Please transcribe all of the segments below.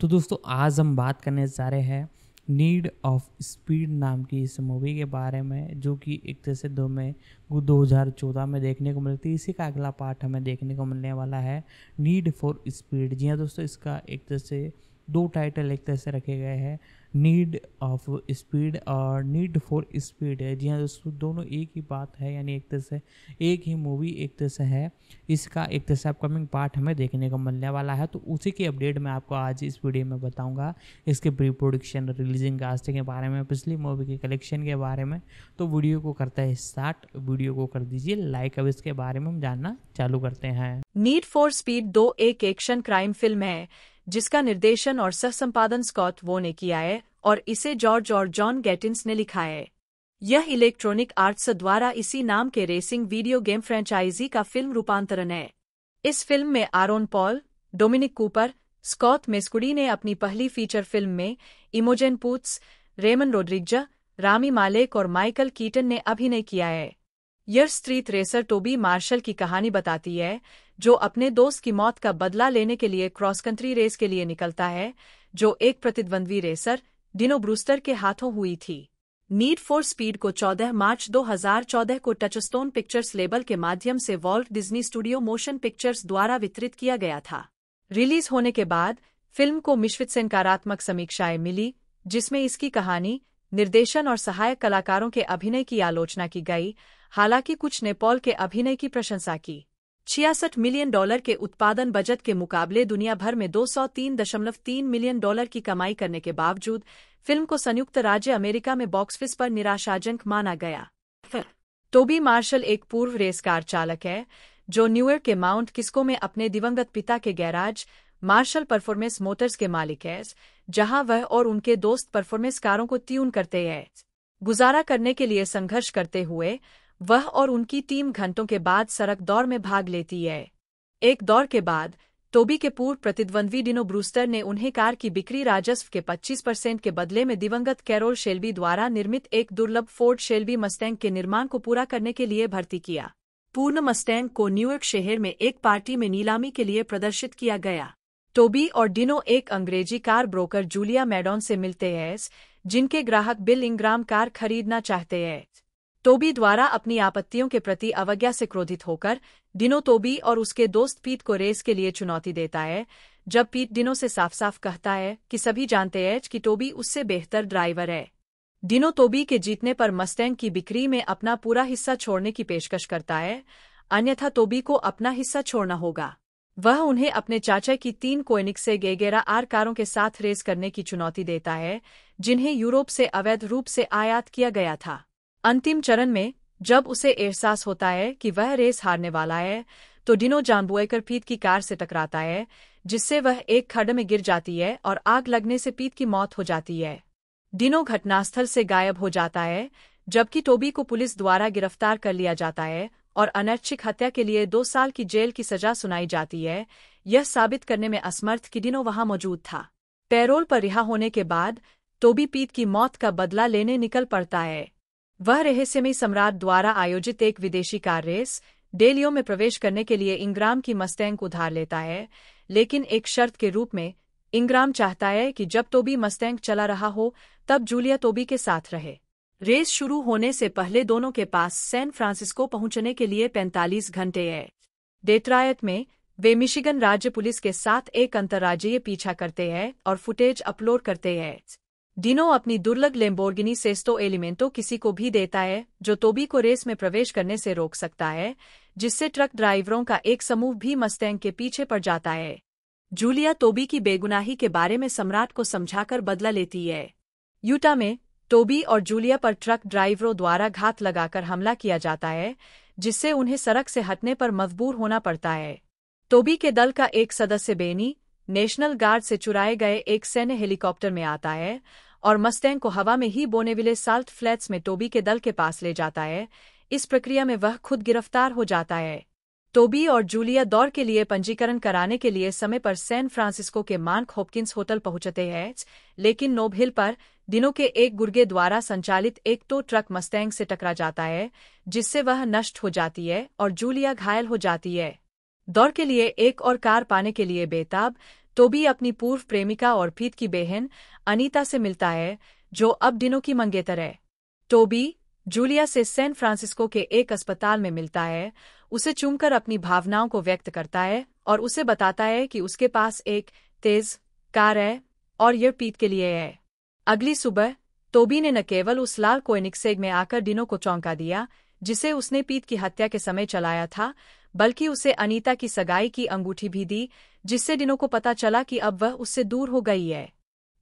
तो दोस्तों आज हम बात करने जा रहे हैं नीड ऑफ स्पीड नाम की इस मूवी के बारे में जो कि एक तरह से दो में दो हज़ार चौदह में देखने को मिलती है इसी का अगला पार्ट हमें देखने को मिलने वाला है नीड फॉर स्पीड जी हाँ दोस्तों इसका एक तरह से दो टाइटल एक तरह से रखे गए हैं नीड ऑफ स्पीड और नीड फॉर स्पीड है जी हाँ दोस्तों दोनों एक ही बात है यानी एक तरह से एक ही मूवी एक तरह से है इसका एक तरह से अपकमिंग पार्ट हमें देखने को मिलने वाला है तो उसी की अपडेट मैं आपको आज इस वीडियो में बताऊंगा इसके प्री प्रोडक्शन रिलीजिंग कास्टिंग के बारे में पिछली मूवी के कलेक्शन के बारे में तो वीडियो को करता है स्टार्ट वीडियो को कर दीजिए लाइक अब इसके बारे में हम जानना चालू करते हैं नीड फॉर स्पीड दो एक एक्शन क्राइम फिल्म है जिसका निर्देशन और सह संपादन स्कॉट वो ने किया है और इसे जॉर्ज और जॉन गेटिन्स ने लिखा है यह इलेक्ट्रॉनिक आर्ट्स द्वारा इसी नाम के रेसिंग वीडियो गेम फ्रेंचाइजी का फिल्म रूपांतरण है इस फिल्म में Aaron Paul Dominic Cooper Scott Mescudi ने अपनी पहली फीचर फिल्म में Imogen Poots Ramon Rodriguez Rami Malek और माइकल कीटन ने अभिनय किया है यह स्ट्रीट रेसर टोबी मार्शल की कहानी बताती है जो अपने दोस्त की मौत का बदला लेने के लिए क्रॉस कंट्री रेस के लिए निकलता है जो एक प्रतिद्वंद्वी रेसर डिनो ब्रूस्टर के हाथों हुई थी नीड फॉर स्पीड को 14 मार्च 2014 को टचस्टोन पिक्चर्स लेबल के माध्यम से Walt Disney studio motion pictures द्वारा वितरित किया गया था रिलीज होने के बाद फिल्म को मिश्रित सकारात्मक समीक्षाएं मिली जिसमें इसकी कहानी निर्देशन और सहायक कलाकारों के अभिनय की आलोचना की गई हालांकि कुछ ने पॉल के अभिनय की प्रशंसा की छियासठ मिलियन डॉलर के उत्पादन बजट के मुकाबले दुनिया भर में 203.3 मिलियन डॉलर की कमाई करने के बावजूद फिल्म को संयुक्त राज्य अमेरिका में बॉक्स ऑफिस पर निराशाजनक माना गया टोबी मार्शल एक पूर्व रेस कार चालक है जो न्यूयॉर्क के माउंट किस्को में अपने दिवंगत पिता के गैराज मार्शल परफॉर्मेंस मोटर्स के मालिक है जहां वह और उनके दोस्त परफॉर्मेंस कारों को ट्यून करते हैं गुजारा करने के लिए संघर्ष करते हुए वह और उनकी टीम घंटों के बाद सड़क दौड़ में भाग लेती है एक दौड़ के बाद टोबी के पूर्व प्रतिद्वंद्वी डिनो ब्रूस्टर ने उन्हें कार की बिक्री राजस्व के 25 परसेंट के बदले में दिवंगत कैरोल शेल्बी द्वारा निर्मित एक दुर्लभ फोर्ड शेल्बी मस्टैंग के निर्माण को पूरा करने के लिए भर्ती किया पूर्ण मस्टैंग को न्यूयॉर्क शहर में एक पार्टी में नीलामी के लिए प्रदर्शित किया गया टोबी और डिनो एक अंग्रेजी कार ब्रोकर जूलिया मैडोन से मिलते हैं जिनके ग्राहक बिल इंग्राम कार खरीदना चाहते हैं टोबी द्वारा अपनी आपत्तियों के प्रति अवज्ञा से क्रोधित होकर डिनो तोबी और उसके दोस्त पीट को रेस के लिए चुनौती देता है जब पीत डिनो से साफ साफ कहता है कि सभी जानते हैं कि टोबी उससे बेहतर ड्राइवर है डिनो तोबी के जीतने पर मस्टैंग की बिक्री में अपना पूरा हिस्सा छोड़ने की पेशकश करता है अन्यथा तोबी को अपना हिस्सा छोड़ना होगा वह उन्हें अपने चाचा की तीन कोयनिक से गेगेरा आर कारों के साथ रेस करने की चुनौती देता है जिन्हें यूरोप से अवैध रूप से आयात किया गया था अंतिम चरण में जब उसे एहसास होता है कि वह रेस हारने वाला है तो डिनो जानबुएकर पीत की कार से टकराता है जिससे वह एक खड्ड में गिर जाती है और आग लगने से पीत की मौत हो जाती है डिनो घटनास्थल से गायब हो जाता है जबकि टोबी को पुलिस द्वारा गिरफ्तार कर लिया जाता है और अनैच्छिक हत्या के लिए दो साल की जेल की सजा सुनाई जाती है यह साबित करने में असमर्थ कि डिनो वहां मौजूद था पैरोल पर रिहा होने के बाद टोबी पीत की मौत का बदला लेने निकल पड़ता है वह रहस्यमय सम्राट द्वारा आयोजित एक विदेशी कार रेस डेलियो में प्रवेश करने के लिए इंग्राम की मस्तैंग उधार लेता है लेकिन एक शर्त के रूप में इंग्राम चाहता है कि जब टोबी मस्तैंग चला रहा हो तब जूलिया टोबी के साथ रहे रेस शुरू होने से पहले दोनों के पास सैन फ्रांसिस्को पहुंचने के लिए 45 घंटे है डेट्रायत में वे मिशिगन राज्य पुलिस के साथ एक अंतर्राज्यीय पीछा करते हैं और फुटेज अपलोड करते हैं डिनो अपनी दुर्लभ लेम्बोर्गिनी सेस्तो एलिमेंटो किसी को भी देता है जो तोबी को रेस में प्रवेश करने से रोक सकता है जिससे ट्रक ड्राइवरों का एक समूह भी मस्तैंग के पीछे पड़ जाता है जूलिया तोबी की बेगुनाही के बारे में सम्राट को समझाकर बदला लेती है यूटा में टोबी और जूलिया पर ट्रक ड्राइवरों द्वारा घात लगाकर हमला किया जाता है जिससे उन्हें सड़क से हटने पर मजबूर होना पड़ता है टोबी के दल का एक सदस्य बेनी नेशनल गार्ड से चुराए गए एक सैन्य हेलीकॉप्टर में आता है और मस्तैंग को हवा में ही बोनेविले साल्ट फ्लैट्स में टोबी के दल के पास ले जाता है इस प्रक्रिया में वह खुद गिरफ्तार हो जाता है टोबी और जूलिया दौड़ के लिए पंजीकरण कराने के लिए समय पर सैन फ्रांसिस्को के मार्क होपकिंस होटल पहुंचते हैं लेकिन नोब पर दिनों के एक गुर्गे द्वारा संचालित एक तो ट्रक मस्तैंग से टकरा जाता है जिससे वह नष्ट हो जाती है और जूलिया घायल हो जाती है दौड़ के लिए एक और कार पाने के लिए बेताब टोबी तो अपनी पूर्व प्रेमिका और पीत की बहन अनीता से मिलता है जो अब दिनों की मंगेतर है टोबी जूलिया से सैन फ्रांसिस्को के एक अस्पताल में मिलता है उसे चूमकर अपनी भावनाओं को व्यक्त करता है और उसे बताता है कि उसके पास एक तेज कार है और यह पीत के लिए है अगली सुबह टोबी ने न केवल उस लाल कोयनिक्सेग में आकर डिनो को चौंका दिया जिसे उसने पीत की हत्या के समय चलाया था बल्कि उसे अनीता की सगाई की अंगूठी भी दी जिससे डिनों को पता चला कि अब वह उससे दूर हो गई है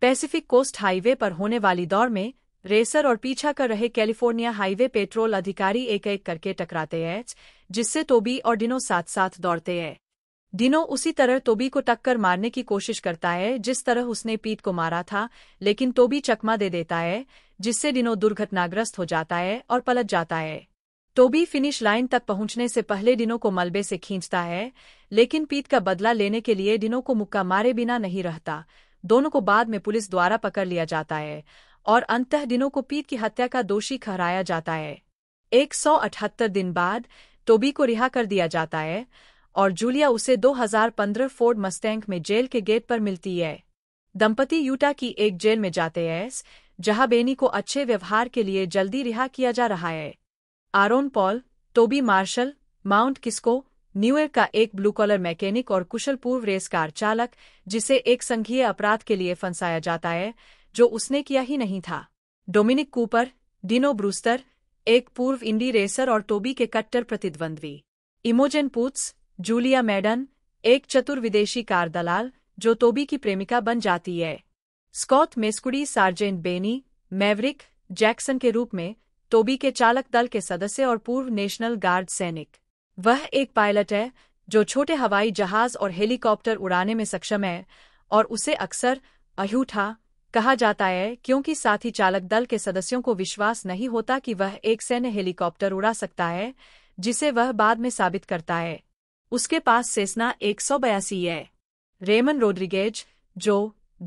पैसिफिक कोस्ट हाईवे पर होने वाली दौड़ में रेसर और पीछा कर रहे कैलिफोर्निया हाईवे पेट्रोल अधिकारी एक एक करके टकराते हैं जिससे टोबी और डिनो साथ साथ दौड़ते हैं डिनो उसी तरह टोबी को टक्कर मारने की कोशिश करता है जिस तरह उसने पीत को मारा था लेकिन टोबी चकमा दे देता है जिससे डिनो दुर्घटनाग्रस्त हो जाता है और पलट जाता है टोबी फिनिश लाइन तक पहुंचने से पहले डिनो को मलबे से खींचता है लेकिन पीत का बदला लेने के लिए डिनो को मुक्का मारे बिना नहीं रहता दोनों को बाद में पुलिस द्वारा पकड़ लिया जाता है और अंतः दिनों को पीत की हत्या का दोषी ठहराया जाता है एक सौ अठहत्तर दिन बाद टोबी को रिहा कर दिया जाता है और जूलिया उसे 2015 फोर्ड मस्तैंक में जेल के गेट पर मिलती है दंपति यूटा की एक जेल में जाते हैं जहां बेनी को अच्छे व्यवहार के लिए जल्दी रिहा किया जा रहा है Aaron Paul Toby Marshall Mount Kisco न्यूयॉर्क का एक ब्लू कॉलर मैकेनिक और कुशल पूर्व रेस कार चालक जिसे एक संघीय अपराध के लिए फंसाया जाता है जो उसने किया ही नहीं था डोमिनिक कूपर डिनो ब्रूस्टर एक पूर्व इंडी रेसर और टोबी के कट्टर प्रतिद्वंद्वी इमोजेन पूत्स जूलिया मैडन एक चतुर विदेशी कार दलाल जो टोबी की प्रेमिका बन जाती है Scott Mescudi Sergeant Benny Maverick Jackson के रूप में टोबी के चालक दल के सदस्य और पूर्व नेशनल गार्ड सैनिक वह एक पायलट है जो छोटे हवाई जहाज और हेलीकॉप्टर उड़ाने में सक्षम है और उसे अक्सर अहूठा कहा जाता है क्योंकि साथ ही चालक दल के सदस्यों को विश्वास नहीं होता कि वह एक सैन्य हेलीकॉप्टर उड़ा सकता है जिसे वह बाद में साबित करता है उसके पास सेसना एक सौ बयासी है रेमन रोड्रिगेज जो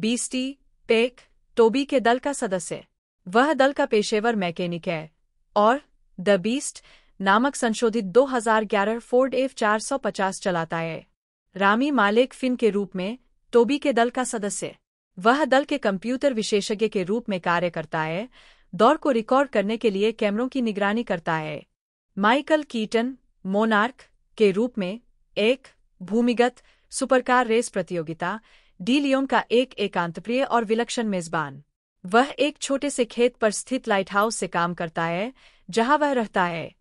बीस्टी पेक टोबी के दल का सदस्य वह दल का पेशेवर मैकेनिक है और द बीस्ट नामक संशोधित 2011 फोर्ड एफ 450 चलाता है रामी मालिक फिन के रूप में टोबी के दल का सदस्य वह दल के कंप्यूटर विशेषज्ञ के रूप में कार्य करता है दौड़ को रिकॉर्ड करने के लिए कैमरों की निगरानी करता है माइकल कीटन मोनार्क के रूप में एक भूमिगत सुपरकार रेस प्रतियोगिता डीलियोन का एक एकांतप्रिय और विलक्षण मेजबान वह एक छोटे से खेत पर स्थित लाइट हाउस से काम करता है जहां वह रहता है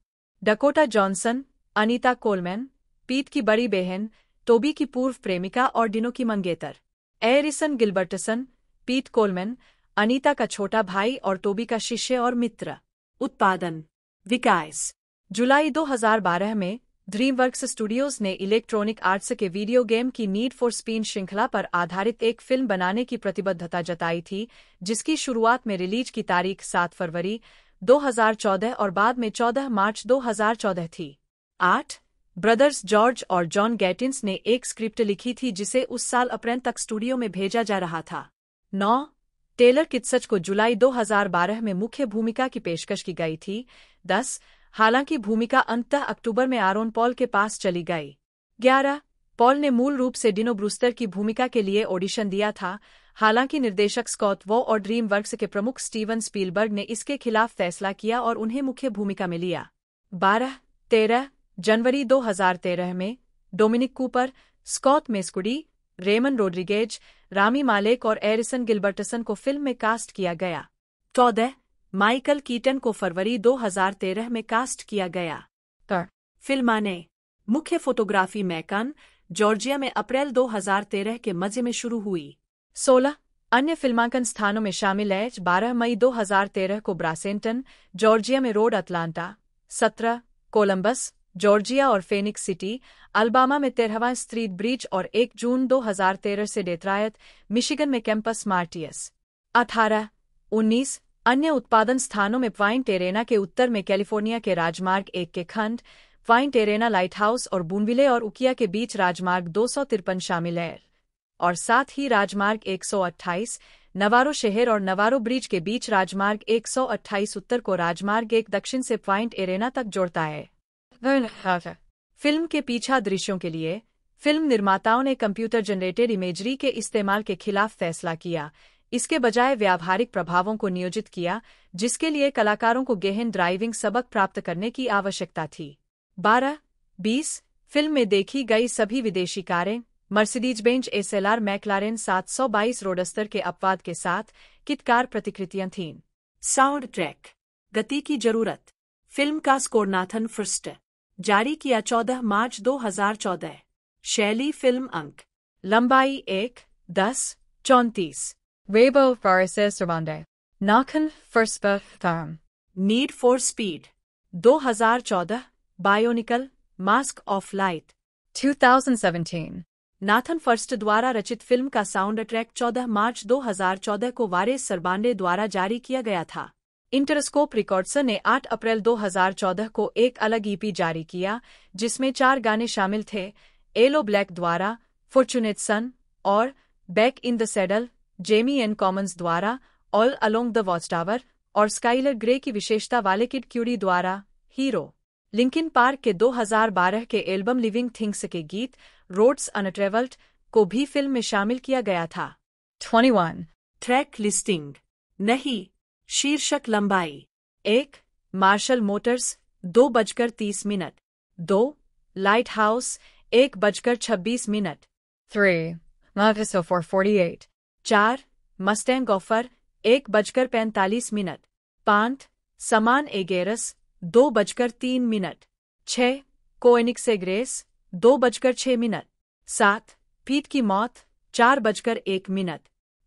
डकोटा जॉनसन अनीता कोलमैन पीट की बड़ी बहन टोबी की पूर्व प्रेमिका और डिनो की मंगेतर एरिसन गिल्बर्टसन पीट कोलमैन अनीता का छोटा भाई और टोबी का शिष्य और मित्र उत्पादन विकास जुलाई 2012 में ड्रीमवर्क्स स्टूडियोज ने इलेक्ट्रॉनिक आर्ट्स के वीडियो गेम की नीड फॉर स्पीन श्रृंखला पर आधारित एक फिल्म बनाने की प्रतिबद्धता जताई थी जिसकी शुरुआत में रिलीज की तारीख 7 फरवरी 2014 और बाद में 14 मार्च 2014 थी आठ ब्रदर्स जॉर्ज और जॉन गैटिन्स ने एक स्क्रिप्ट लिखी थी जिसे उस साल अप्रैल तक स्टूडियो में भेजा जा रहा था नौ टेलर किट्सच को जुलाई 2012 में मुख्य भूमिका की पेशकश की गई थी दस हालांकि भूमिका अंततः अक्टूबर में आरोन पॉल के पास चली गई ग्यारह पॉल ने मूल रूप से डिनो ब्रूस्टर की भूमिका के लिए ऑडिशन दिया था हालांकि निर्देशक स्कॉट वो और ड्रीम वर्क्स के प्रमुख स्टीवन स्पीलबर्ग ने इसके खिलाफ फैसला किया और उन्हें मुख्य भूमिका में लिया बारह तेरह जनवरी 2013 में Dominic Cooper Scott Mescudi Ramon Rodriguez Rami Malek और एरिसन गिल्बर्टसन को फिल्म में कास्ट किया गया चौदह माइकल कीटन को फरवरी 2013 में कास्ट किया गया तर फिल्माने मुख्य फोटोग्राफी मैकन जॉर्जिया में अप्रैल 2013 के मजे में शुरू हुई 16 अन्य फिल्मांकन स्थानों में शामिल है 12 मई 2013 को ब्रासेंटन जॉर्जिया में रोड अटलांटा 17 कोलंबस जॉर्जिया और फेनिक्स सिटी अल्बामा में तेरहवा स्ट्रीट ब्रिज और 1 जून 2013 से डेत्रायत मिशिगन में कैंपस मार्टियस 18, 19, अन्य उत्पादन स्थानों में प्वाइंट टेरेना के उत्तर में कैलिफोर्निया के राजमार्ग एक के खंड प्वाइंट टेरेना लाइट हाउस और बूनविले और उकिया के बीच राजमार्ग दो शामिल है और साथ ही राजमार्ग 128, नवारो शहर और नवारो ब्रिज के बीच राजमार्ग 128 उत्तर को राजमार्ग एक दक्षिण से प्वाइंट एरेना तक जोड़ता है फिल्म के पीछा दृश्यों के लिए फिल्म निर्माताओं ने कंप्यूटर जनरेटेड इमेजरी के इस्तेमाल के खिलाफ फैसला किया इसके बजाय व्यावहारिक प्रभावों को नियोजित किया जिसके लिए कलाकारों को गहन ड्राइविंग सबक प्राप्त करने की आवश्यकता थी बारह बीस फिल्म में देखी गई सभी विदेशी कारें मर्सिडीज बेंच एसएलआर मैकलारेन सात सौ बाईस रोडस्तर के अपवाद के साथ कितकार प्रतिकृतियां थीं साउंड ट्रैक गति की जरूरत फिल्म का स्कोरनाथन फर्स्ट जारी किया चौदह मार्च दो हजार चौदह शैली फिल्म अंक लंबाई एक दस चौंतीस Rebo Farise Surmande Nakan Furspa Tharm. Need for Speed 2014 Bionicle. Mask of Light. 2017 Nathan Furst द्वारा रचित फिल्म का साउंड ट्रैक 14 मार्च 2014 को वारिस सरबांडे द्वारा जारी किया गया था इंटरस्कोप रिकॉर्ड्स ने 8 अप्रैल 2014 को एक अलग ईपी e जारी किया जिसमें चार गाने शामिल थे एलो ब्लैक द्वारा फॉर्चुनेट सन और Back in the Saddle Jamie N Commons द्वारा All Along the Watch Tower और स्काइलर ग्रे की विशेषता वाले किड क्यूरी द्वारा हीरो लिंकिन पार्क के 2012 के एल्बम लिविंग थिंग्स के गीत रोड्स अनट्रेवल्ड को भी फिल्म में शामिल किया गया था 21. ट्रैक लिस्टिंग नहीं शीर्षक लंबाई एक मार्शल मोटर्स दो बजकर तीस मिनट दो लाइट हाउस एक बजकर छब्बीस मिनट थ्री फोर्टी एट चार मस्टैंग ऑफर एक बजकर पैंतालीस मिनट पांच समान एगेरस दो बजकर तीन मिनट छह कोएनिक्स से ग्रेस दो बजकर छह मिनट सात पीत की मौत चार बजकर एक मिनट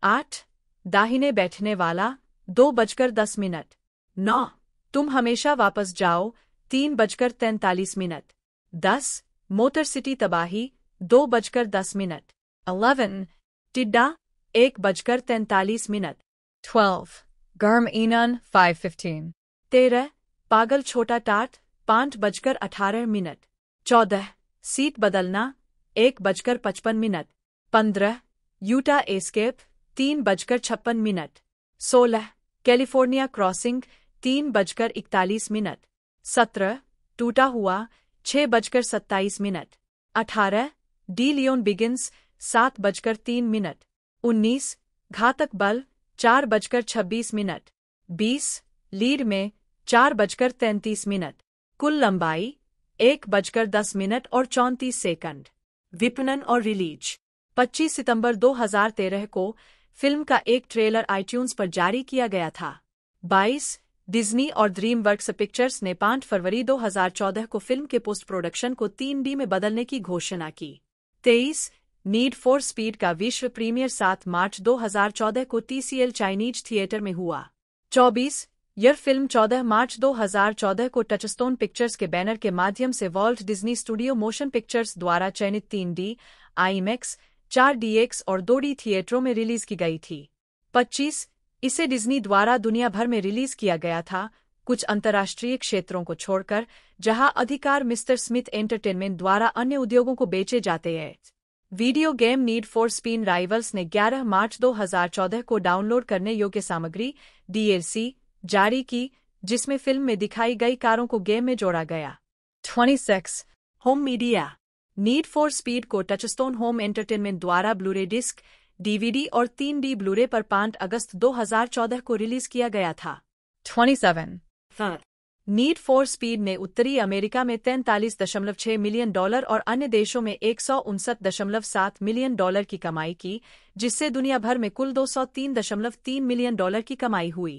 आठ दाहिने बैठने वाला दो बजकर दस मिनट नौ तुम हमेशा वापस जाओ तीन बजकर तैंतालीस मिनट दस मोटर सिटी तबाही दो बजकर दस मिनट अलेवन टिड्डा एक बजकर तैंतालीस मिनट ट्वेल्व गर्म ईनन फाइव फिफ्टीन तेरह पागल छोटा टाट पाँच बजकर अठारह मिनट चौदह सीट बदलना एक बजकर पचपन मिनट पंद्रह यूटा एस्केप तीन बजकर छप्पन मिनट सोलह कैलिफोर्निया क्रॉसिंग तीन बजकर इकतालीस मिनट सत्रह टूटा हुआ छह बजकर सत्ताईस मिनट अठारह डी लियोन बिगिंस सात बजकर तीन मिनट उन्नीस घातक बल चार बजकर छब्बीस मिनट बीस लीड में चार बजकर तैंतीस मिनट कुल लंबाई एक बजकर दस मिनट और चौंतीस सेकंड विपणन और रिलीज 25 सितंबर 2013 को फिल्म का एक ट्रेलर आईट्यून्स पर जारी किया गया था 22 डिज्नी और ड्रीम वर्क्स पिक्चर्स ने 5 फरवरी 2014 को फिल्म के पोस्ट प्रोडक्शन को तीन डी में बदलने की घोषणा की 23 नीड फॉर स्पीड का विश्व प्रीमियर 7 मार्च 2014 को टीसीएल चाइनीज थिएटर में हुआ 24 यह फिल्म 14 मार्च 2014 को टचस्टोन पिक्चर्स के बैनर के माध्यम से Walt Disney studio motion pictures द्वारा चयनित तीन डी आईमैक्स चार डीएक्स और दो डी थिएटरों में रिलीज की गई थी 25 इसे डिज्नी द्वारा दुनिया भर में रिलीज किया गया था कुछ अंतर्राष्ट्रीय क्षेत्रों को छोड़कर जहां अधिकार मिस्टर स्मिथ एंटरटेनमेंट द्वारा अन्य उद्योगों को बेचे जाते हैं video game Need for Speed Rivals ने 11 मार्च 2014 को डाउनलोड करने योग्य सामग्री डीएलसी जारी की जिसमें फिल्म में दिखाई गई कारों को गेम में जोड़ा गया 26. Home media Need for Speed को टचस्टोन होम एंटरटेनमेंट द्वारा ब्लूरे डिस्क डीवीडी और तीन डी ब्लूरे पर 5 अगस्त 2014 को रिलीज किया गया था twenty seven Need for Speed ने उत्तरी अमेरिका में तैंतालीस दशमलव छह मिलियन डॉलर और अन्य देशों में एक सौ उनसठ दशमलव सात मिलियन डॉलर की कमाई की जिससे दुनिया भर में कुल दो सौ तीन दशमलव तीन मिलियन डॉलर की कमाई हुई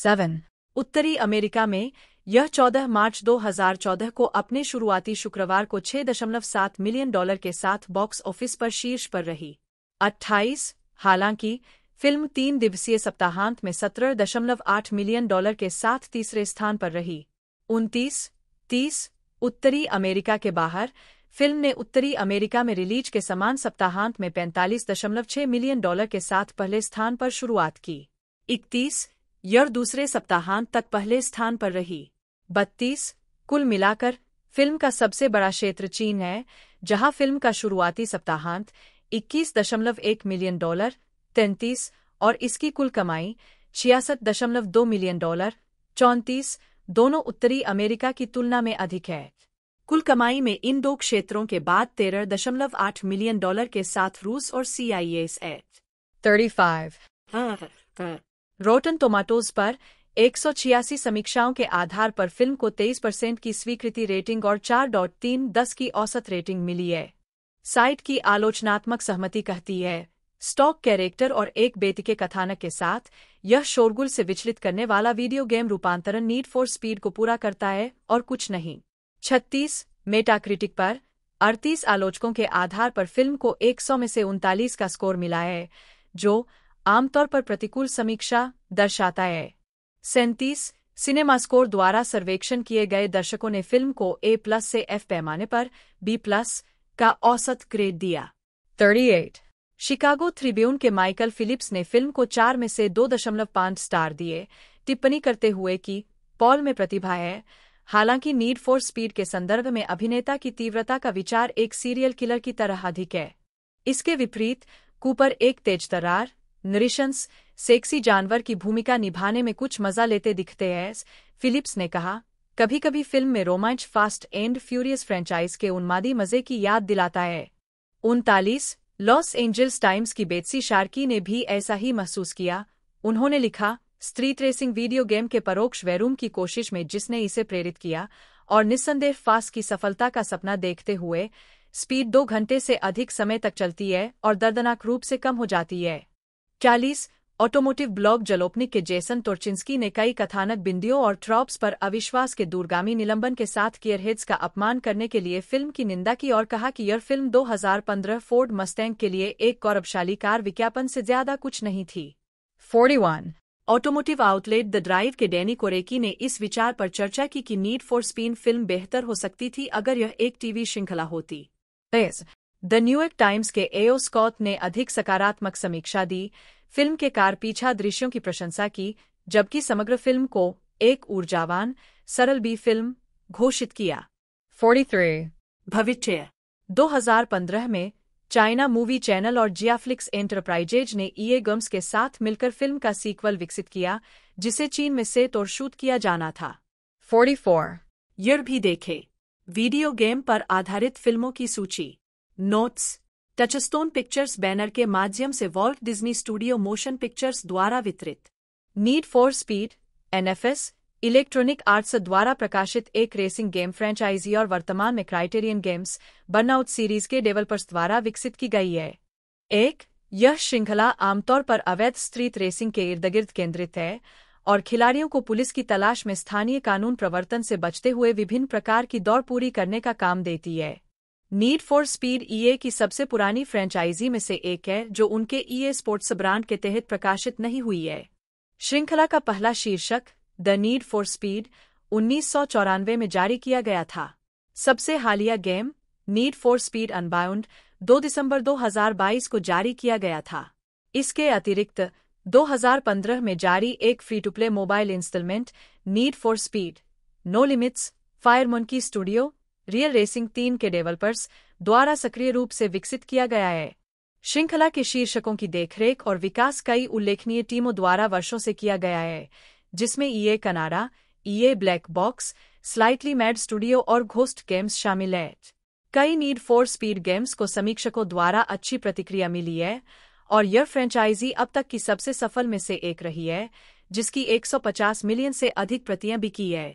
सेवन उत्तरी अमेरिका में यह 14 मार्च 2014 को अपने शुरुआती शुक्रवार को 6.7 मिलियन डॉलर के साथ बॉक्स ऑफिस पर शीर्ष पर रही 28 हालांकि फिल्म तीन दिवसीय सप्ताहांत में सत्रह दशमलव आठ मिलियन डॉलर के साथ तीसरे स्थान पर रही उनतीस तीस उत्तरी अमेरिका के बाहर फिल्म ने उत्तरी अमेरिका में रिलीज के समान सप्ताहांत में पैंतालीस दशमलव छह मिलियन डॉलर के साथ पहले स्थान पर शुरुआत की इकतीस यर दूसरे सप्ताहांत तक पहले स्थान पर रही बत्तीस कुल मिलाकर फिल्म का सबसे बड़ा क्षेत्र चीन है जहां फिल्म का शुरुआती सप्ताहांत इक्कीस दशमलव एक मिलियन डॉलर तैंतीस और इसकी कुल कमाई छियासठ दशमलव दो मिलियन डॉलर चौंतीस दोनों उत्तरी अमेरिका की तुलना में अधिक है कुल कमाई में इन दो क्षेत्रों के बाद तेरह दशमलव आठ मिलियन डॉलर के साथ रूस और C I S eight thirty five Rotten Tomatoes पर एक सौ छियासी समीक्षाओं के आधार पर फिल्म को तेईस परसेंट की स्वीकृति रेटिंग और चार डॉट तीन दस की औसत रेटिंग मिली है साइट की आलोचनात्मक सहमति कहती है स्टॉक कैरेक्टर और एक बेटी के कथानक के साथ यह शोरगुल से विचलित करने वाला वीडियो गेम रूपांतरण नीड फॉर स्पीड को पूरा करता है और कुछ नहीं छत्तीस मेटाक्रिटिक पर अड़तीस आलोचकों के आधार पर फिल्म को 100 में से उनतालीस का स्कोर मिला है जो आमतौर पर प्रतिकूल समीक्षा दर्शाता है सैंतीस सिनेमा स्कोर द्वारा सर्वेक्षण किए गए दर्शकों ने फिल्म को ए प्लस से एफ पैमाने पर बी प्लस का औसत ग्रेड दिया 38. शिकागो ट्रिब्यून के माइकल फिलिप्स ने फिल्म को चार में से दो दशमलव पांच स्टार दिए टिप्पणी करते हुए कि पॉल में प्रतिभा है हालांकि नीड फॉर स्पीड के संदर्भ में अभिनेता की तीव्रता का विचार एक सीरियल किलर की तरह अधिक है इसके विपरीत कूपर एक तेज तरार नरिशंस सेक्सी जानवर की भूमिका निभाने में कुछ मजा लेते दिखते हैं फिलिप्स ने कहा कभी कभी फिल्म में रोमांच फास्ट एंड फ्यूरियस फ्रेंचाइज के उन्मादी मजे की याद दिलाता है उनतालीस लॉस एंजल्स टाइम्स की बेटसी शार्की ने भी ऐसा ही महसूस किया उन्होंने लिखा स्ट्रीट रेसिंग वीडियो गेम के परोक्ष वैरूम की कोशिश में जिसने इसे प्रेरित किया और निस्संदेह फास की सफलता का सपना देखते हुए स्पीड दो घंटे से अधिक समय तक चलती है और दर्दनाक रूप से कम हो जाती है चालीस ऑटोमोटिव ब्लॉग जलोपनिक के जेसन टोर्चिंस्की ने कई कथानक बिंदियों और ट्रॉप्स पर अविश्वास के दूरगामी निलंबन के साथ कियरहेड्स का अपमान करने के लिए फिल्म की निंदा की और कहा कि यह फिल्म 2015 फोर्ड मस्टैंग के लिए एक गौरवशाली कार विज्ञापन से ज्यादा कुछ नहीं थी 41. ऑटोमोटिव आउटलेट द ड्राइव के डैनी कोरेकी ने इस विचार पर चर्चा की कि नीड फॉर स्पीन फिल्म बेहतर हो सकती थी अगर यह एक टीवी श्रृंखला होती द न्यूयॉर्क टाइम्स के एओ स्कॉट ने अधिक सकारात्मक समीक्षा दी फिल्म के कार पीछा दृश्यों की प्रशंसा की जबकि समग्र फिल्म को एक ऊर्जावान सरल बी फिल्म घोषित किया 43. भविष्य 2015 में चाइना मूवी चैनल और जियाफ्लिक्स एंटरप्राइजेज ने ईए e गम्स के साथ मिलकर फिल्म का सीक्वल विकसित किया जिसे चीन में सेट और शूट किया जाना था 44. यर भी देखे वीडियो गेम पर आधारित फिल्मों की सूची नोट्स टचस्टोन पिक्चर्स बैनर के माध्यम से Walt Disney studio motion pictures द्वारा वितरित Need for Speed NFS Electronic Arts द्वारा प्रकाशित एक रेसिंग गेम फ्रेंचाइजी और वर्तमान में क्राइटेरियन गेम्स बर्नआउट सीरीज के डेवलपर्स द्वारा विकसित की गई है एक यह श्रृंखला आमतौर पर अवैध स्ट्रीट रेसिंग के इर्द गिर्द केंद्रित है और खिलाड़ियों को पुलिस की तलाश में स्थानीय कानून प्रवर्तन से बचते हुए विभिन्न प्रकार की दौड़ पूरी करने का काम देती है नीड फॉर स्पीड ईए की सबसे पुरानी फ्रेंचाइजी में से एक है जो उनके ईए स्पोर्ट्स ब्रांड के तहत प्रकाशित नहीं हुई है श्रृंखला का पहला शीर्षक द नीड फॉर स्पीड उन्नीस में जारी किया गया था सबसे हालिया game Need for Speed Unbound 2 दिसंबर 2022 को जारी किया गया था इसके अतिरिक्त 2015 में जारी एक free to play mobile installment Need for Speed No Limits Firemonkeys studio Real Racing तीन के डेवलपर्स द्वारा सक्रिय रूप से विकसित किया गया है श्रृंखला के शीर्षकों की देखरेख और विकास कई उल्लेखनीय टीमों द्वारा वर्षों से किया गया है जिसमें EA Canada EA Black Box Slightly Mad studio और घोस्ट गेम्स शामिल है कई नीड फोर स्पीड गेम्स को समीक्षकों द्वारा अच्छी प्रतिक्रिया मिली है और यह फ्रेंचाइजी अब तक की सबसे सफल में से एक रही है जिसकी 150 मिलियन से अधिक प्रतियां बिकी है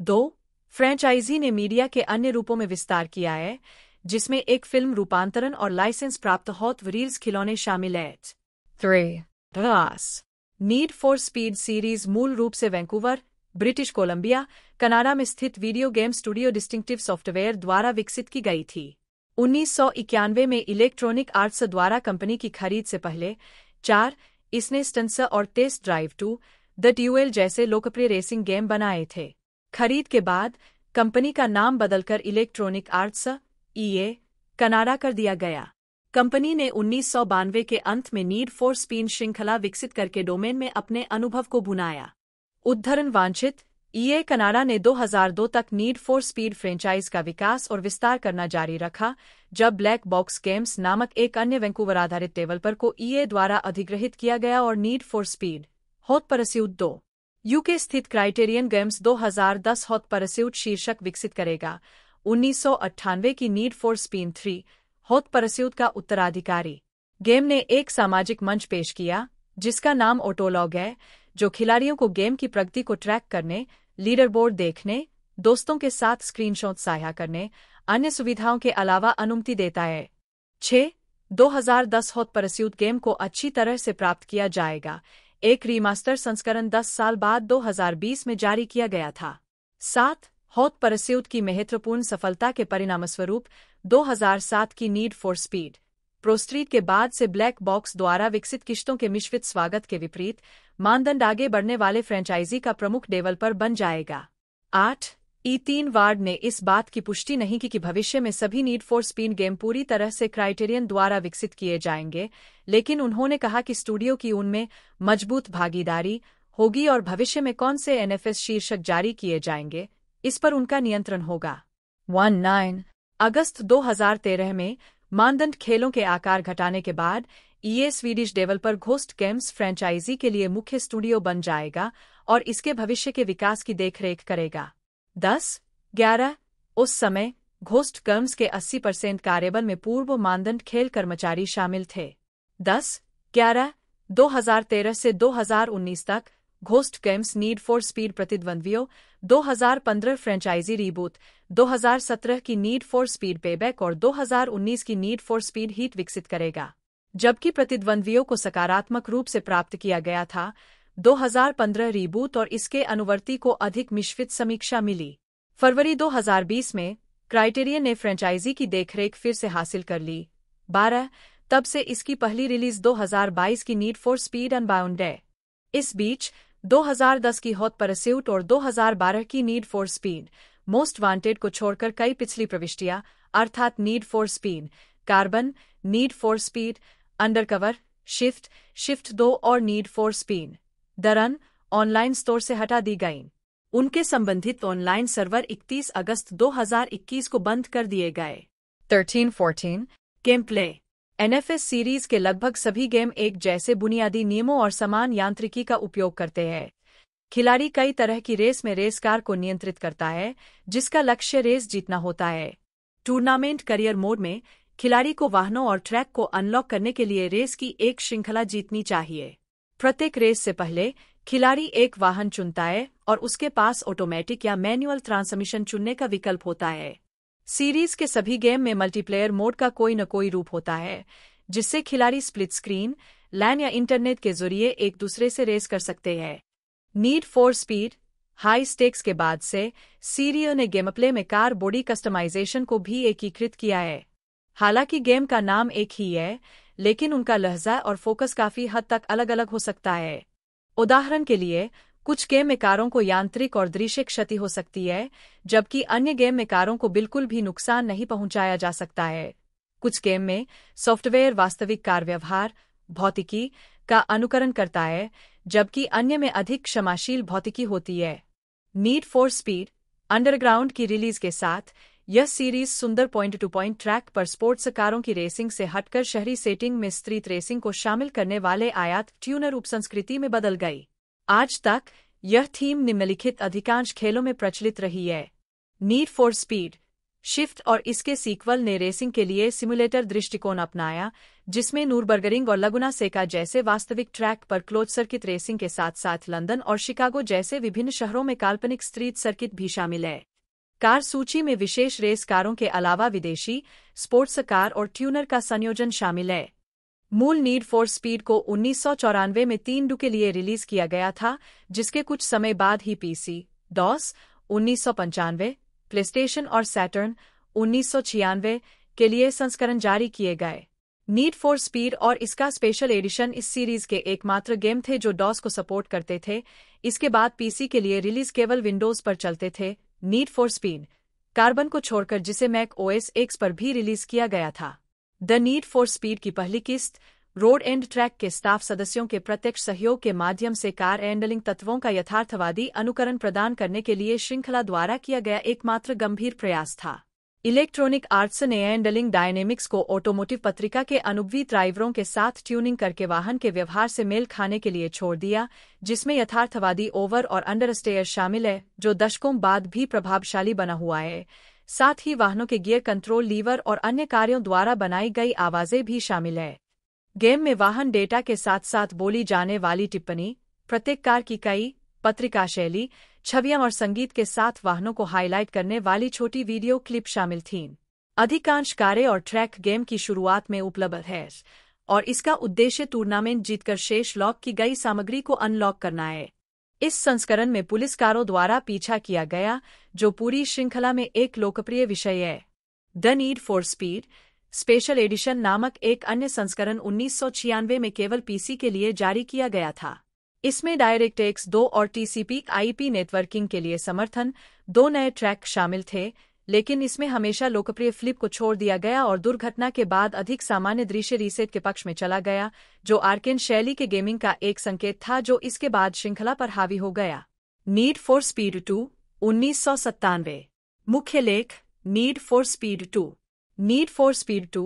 दो फ्रेंचाइजी ने मीडिया के अन्य रूपों में विस्तार किया है जिसमें एक फिल्म रूपांतरण और लाइसेंस प्राप्त हॉट रील्स खिलौने शामिल है थ्री रास नीड फॉर स्पीड सीरीज मूल रूप से वैंकूवर ब्रिटिश कोलंबिया कनाडा में स्थित video game studio distinctive software द्वारा विकसित की गई थी उन्नीस में इलेक्ट्रॉनिक आर्ट्स द्वारा कंपनी की खरीद से पहले चार इसने स्टंस और Test Drive two the Duel जैसे लोकप्रिय रेसिंग गेम बनाए थे खरीद के बाद कंपनी का नाम बदलकर Electronic Arts EA e Canada कर दिया गया कंपनी ने उन्नीस के अंत में नीड फॉर स्पीन श्रृंखला विकसित करके डोमेन में अपने अनुभव को बुनाया उद्धरण वांछित ईए e कनाडा ने 2002 तक नीड फॉर स्पीड फ्रेंचाइज का विकास और विस्तार करना जारी रखा जब ब्लैक बॉक्स गेम्स नामक एक अन्य वैंकूवर आधारित टेबल पर को ईए e द्वारा अधिग्रहित किया गया और Need for Speed Hot Pursuit दो यूके स्थित क्राइटेरियन गेम्स 2010 हॉत परस्यूट शीर्षक विकसित करेगा उन्नीस की Need for Speed three Hot Pursuit का उत्तराधिकारी गेम ने एक सामाजिक मंच पेश किया जिसका नाम ओटोलॉग है जो खिलाड़ियों को गेम की प्रगति को ट्रैक करने लीडरबोर्ड देखने दोस्तों के साथ स्क्रीनशॉट साझा करने अन्य सुविधाओं के अलावा अनुमति देता है छह 2010 हॉट परस्यूत गेम को अच्छी तरह से प्राप्त किया जाएगा एक रीमास्टर संस्करण 10 साल बाद 2020 में जारी किया गया था सात हौत परस्यूत की महत्वपूर्ण सफलता के परिणामस्वरूप 2007 की नीड फॉर स्पीड प्रोस्ट्रीट के बाद से ब्लैक बॉक्स द्वारा विकसित किश्तों के मिश्रित स्वागत के विपरीत मानदंड आगे बढ़ने वाले फ्रेंचाइजी का प्रमुख डेवलपर बन जाएगा आठ ई e तीन वार्ड ने इस बात की पुष्टि नहीं की कि भविष्य में सभी नीड फॉर स्पीड गेम पूरी तरह से क्राइटेरियन द्वारा विकसित किए जाएंगे लेकिन उन्होंने कहा कि स्टूडियो की उनमें मजबूत भागीदारी होगी और भविष्य में कौन से एनएफएस शीर्षक जारी किए जाएंगे इस पर उनका नियंत्रण होगा वन नाइन अगस्त 2013 में मानदंड खेलों के आकार घटाने के बाद ये Swedish developer Ghost Games franchise के लिए मुख्य स्टूडियो बन जाएगा और इसके भविष्य के विकास की देखरेख करेगा दस ग्यारह उस समय घोस्ट कर्म्स के 80 परसेंट कार्यबल में पूर्व मानदंड खेल कर्मचारी शामिल थे दस ग्यारह 2013 से 2019 तक Ghost Games Need for Speed प्रतिद्वंद्वियों 2015 फ्रेंचाइजी हजार 2017 की नीड फॉर स्पीड पेबैक और 2019 की नीड फॉर स्पीड हीट विकसित करेगा जबकि प्रतिद्वंद्वियों को सकारात्मक रूप से प्राप्त किया गया था 2015 रीबूट और इसके अनुवर्ती को अधिक मिश्रित समीक्षा मिली फरवरी 2020 में क्राइटेरियन ने फ्रेंचाइजी की देखरेख फिर से हासिल कर ली बारह तब से इसकी पहली रिलीज 2022 की Need for Speed Unbound है इस बीच 2010 की हॉट परस्यूट और 2012 की Need for Speed Most Wanted को छोड़कर कई पिछली प्रविष्टियां अर्थात Need for Speed Carbon Need for Speed Undercover Shift Shift दो और Need for Speed the run online store से हटा दी गईं उनके संबंधित ऑनलाइन सर्वर 31 अगस्त 2021 को बंद कर दिए गए 13-14 गेम प्ले एनएफएस सीरीज के लगभग सभी गेम एक जैसे बुनियादी नियमों और समान यांत्रिकी का उपयोग करते हैं खिलाड़ी कई तरह की रेस में रेस कार को नियंत्रित करता है जिसका लक्ष्य रेस जीतना होता है टूर्नामेंट करियर मोड में खिलाड़ी को वाहनों और ट्रैक को अनलॉक करने के लिए रेस की एक श्रृंखला जीतनी चाहिए प्रत्येक रेस से पहले खिलाड़ी एक वाहन चुनता है और उसके पास ऑटोमेटिक या मैनुअल ट्रांसमिशन चुनने का विकल्प होता है सीरीज के सभी गेम में मल्टीप्लेयर मोड का कोई न कोई रूप होता है जिससे खिलाड़ी स्प्लिट स्क्रीन लैन या इंटरनेट के जरिए एक दूसरे से रेस कर सकते हैं Need for Speed High Stakes के बाद से सीरियो ने गेमप्ले में कार बॉडी कस्टमाइजेशन को भी एकीकृत किया है हालांकि गेम का नाम एक ही है लेकिन उनका लहजा और फोकस काफ़ी हद तक अलग अलग हो सकता है उदाहरण के लिए कुछ गेम में कारों को यांत्रिक और दृश्य क्षति हो सकती है जबकि अन्य गेम में कारों को बिल्कुल भी नुकसान नहीं पहुंचाया जा सकता है कुछ गेम में सॉफ्टवेयर वास्तविक कार व्यवहार भौतिकी का अनुकरण करता है जबकि अन्य में अधिक क्षमाशील भौतिकी होती है नीड फॉर स्पीड अंडरग्राउंड की रिलीज के साथ यह सीरीज सुंदर पॉइंट टू पॉइंट ट्रैक पर स्पोर्ट्स कारों की रेसिंग से हटकर शहरी सेटिंग में स्त्रीत रेसिंग को शामिल करने वाले आयात ट्यूनर उपसंस्कृति में बदल गई आज तक यह थीम निम्नलिखित अधिकांश खेलों में प्रचलित रही है नीड फॉर स्पीड शिफ्ट और इसके सीक्वल ने रेसिंग के लिए सिमुलेटर दृष्टिकोण अपनाया जिसमें नूरबर्गरिंग और लगुना सेका जैसे वास्तविक ट्रैक पर क्लोज सर्किट रेसिंग के साथ साथ लंदन और शिकागो जैसे विभिन्न शहरों में काल्पनिक स्ट्रीट सर्किट भी शामिल है कार सूची में विशेष रेस कारों के अलावा विदेशी स्पोर्ट्स कार और ट्यूनर का संयोजन शामिल है मूल नीड फॉर स्पीड को उन्नीस में तीन डू के लिए रिलीज किया गया था जिसके कुछ समय बाद ही पीसी डॉस उन्नीस सौ प्लेस्टेशन और सैटर्न उन्नीस के लिए संस्करण जारी किए गए नीड फॉर स्पीड और इसका स्पेशल एडिशन इस सीरीज के एकमात्र गेम थे जो डॉस को सपोर्ट करते थे इसके बाद पीसी के लिए रिलीज केवल विंडोज पर चलते थे नीड फॉर स्पीड कार्बन को छोड़कर जिसे मैक ओएस एक्स पर भी रिलीज किया गया था द नीड फॉर स्पीड की पहली किस्त रोड एंड ट्रैक के स्टाफ सदस्यों के प्रत्यक्ष सहयोग के माध्यम से कार हैंडलिंग तत्वों का यथार्थवादी अनुकरण प्रदान करने के लिए श्रृंखला द्वारा किया गया एकमात्र गंभीर प्रयास था इलेक्ट्रॉनिक आर्ट्स ने एंडलिंग डायनेमिक्स को ऑटोमोटिव पत्रिका के अनुभवी ड्राइवरों के साथ ट्यूनिंग करके वाहन के व्यवहार से मेल खाने के लिए छोड़ दिया जिसमें यथार्थवादी ओवर और अंडर स्टेयर शामिल है जो दशकों बाद भी प्रभावशाली बना हुआ है साथ ही वाहनों के गियर कंट्रोल लीवर और अन्य कार्यों द्वारा बनाई गई आवाजें भी शामिल है गेम में वाहन डेटा के साथ साथ बोली जाने वाली टिप्पणी प्रत्येक कार की कई पत्रिका शैली छवियां और संगीत के साथ वाहनों को हाईलाइट करने वाली छोटी वीडियो क्लिप शामिल थीं अधिकांश कारे और ट्रैक गेम की शुरुआत में उपलब्ध है और इसका उद्देश्य टूर्नामेंट जीतकर शेष लॉक की गई सामग्री को अनलॉक करना है इस संस्करण में पुलिसकारों द्वारा पीछा किया गया जो पूरी श्रृंखला में एक लोकप्रिय विषय है The Need for Speed Special Edition नामक एक अन्य संस्करण उन्नीस में केवल पीसी के लिए जारी किया गया था इसमें डायरेक्ट एक्स दो और टीसीपी आईपी नेटवर्किंग के लिए समर्थन दो नए ट्रैक शामिल थे लेकिन इसमें हमेशा लोकप्रिय फ्लिप को छोड़ दिया गया और दुर्घटना के बाद अधिक सामान्य दृश्य रीसेट के पक्ष में चला गया जो आर्केन शैली के गेमिंग का एक संकेत था जो इसके बाद श्रृंखला पर हावी हो गया नीड फॉर स्पीड टू उन्नीस मुख्य लेख need for Speed two Need for Speed two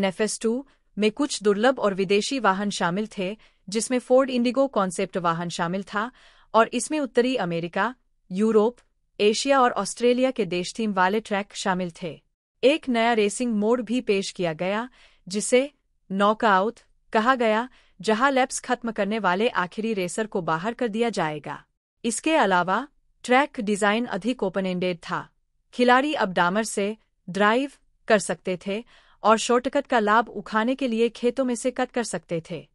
NFS two में कुछ दुर्लभ और विदेशी वाहन शामिल थे जिसमें फोर्ड इंडिगो कॉन्सेप्ट वाहन शामिल था और इसमें उत्तरी अमेरिका यूरोप एशिया और ऑस्ट्रेलिया के देश थीम वाले ट्रैक शामिल थे एक नया रेसिंग मोड भी पेश किया गया जिसे नॉकआउट कहा गया जहां लैप्स खत्म करने वाले आखिरी रेसर को बाहर कर दिया जाएगा इसके अलावा ट्रैक डिजाइन अधिक ओपन एंडेड था खिलाड़ी अब डामर से ड्राइव कर सकते थे और शॉर्टकट का लाभ उठाने के लिए खेतों में से कट कर सकते थे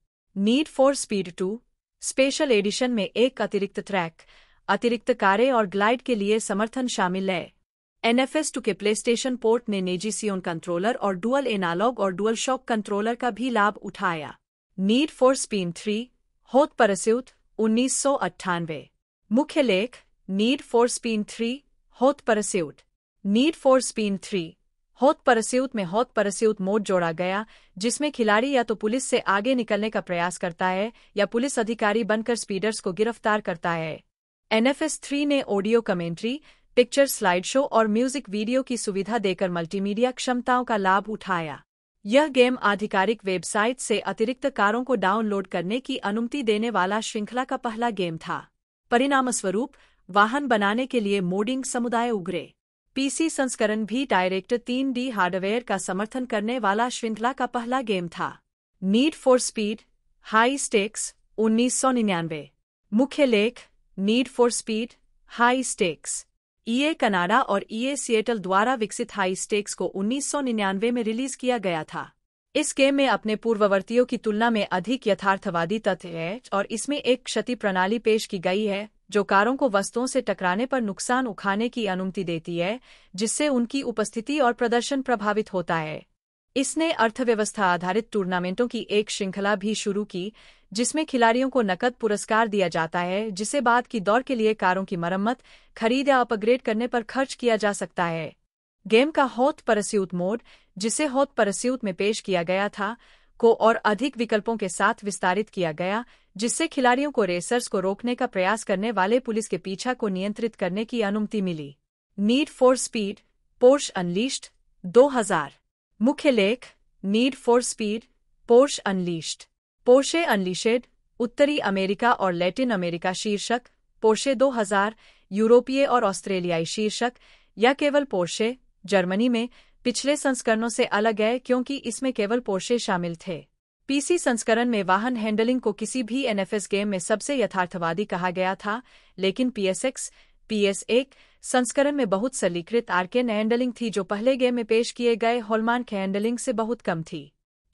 Need for Speed two Special Edition में एक अतिरिक्त ट्रैक अतिरिक्त कारें और ग्लाइड के लिए समर्थन शामिल है एनएफएस टू के स्टेशन पोर्ट ने नेजीसीओन कंट्रोलर और डुअल एनालॉग और डुअल शॉक कंट्रोलर का भी लाभ उठाया need for Speed three Hot परस्यूत उन्नीस मुख्य लेख need for Speed three Hot Pursuit Need for Speed three Hot Pursuit में हौत परस्यूत मोड जोड़ा गया जिसमें खिलाड़ी या तो पुलिस से आगे निकलने का प्रयास करता है या पुलिस अधिकारी बनकर स्पीडर्स को गिरफ्तार करता है एनएफएस थ्री ने audio commentary picture slide show और म्यूजिक वीडियो की सुविधा देकर मल्टीमीडिया क्षमताओं का लाभ उठाया यह गेम आधिकारिक वेबसाइट से अतिरिक्त कारों को डाउनलोड करने की अनुमति देने वाला श्रृंखला का पहला गेम था परिणामस्वरूप वाहन बनाने के लिए मोडिंग समुदाय उगरे पीसी संस्करण भी डायरेक्ट डी हार्डवेयर का समर्थन करने वाला श्रृंखला का पहला गेम था Need for Speed High Stakes उन्नीस मुख्य लेख need for Speed High Stakes EA Canada और ईए e सिएटल द्वारा विकसित हाई स्टेक्स को 1999 में रिलीज किया गया था इस गेम में अपने पूर्ववर्तियों की तुलना में अधिक यथार्थवादी तथ्य है और इसमें एक क्षति प्रणाली पेश की गई है जो कारों को वस्तुओं से टकराने पर नुकसान उठाने की अनुमति देती है जिससे उनकी उपस्थिति और प्रदर्शन प्रभावित होता है इसने अर्थव्यवस्था आधारित टूर्नामेंटों की एक श्रृंखला भी शुरू की जिसमें खिलाड़ियों को नकद पुरस्कार दिया जाता है जिसे बाद की दौड़ के लिए कारों की मरम्मत खरीद या अपग्रेड करने पर खर्च किया जा सकता है गेम का हौत परस्यूत मोड जिसे हौत परस्यूत में पेश किया गया था को और अधिक विकल्पों के साथ विस्तारित किया गया जिससे खिलाड़ियों को रेसर्स को रोकने का प्रयास करने वाले पुलिस के पीछा को नियंत्रित करने की अनुमति मिली Need for Speed Porsche Unleashed 2000 मुख्य लेख need for Speed Porsche Unleashed Porsche Unleashed उत्तरी अमेरिका और लैटिन अमेरिका शीर्षक पोर्शे 2000 यूरोपीय और ऑस्ट्रेलियाई शीर्षक या केवल पोर्शे जर्मनी में पिछले संस्करणों से अलग है क्योंकि इसमें केवल पोर्शे शामिल थे पीसी संस्करण में वाहन हैंडलिंग को किसी भी एनएफएस गेम में सबसे यथार्थवादी कहा गया था लेकिन पीएसएक्स पीएस एक संस्करण में बहुत सरलीकृत आर्केन हैंडलिंग थी जो पहले गेम में पेश किए गए हॉलमार्क हैंडलिंग से बहुत कम थी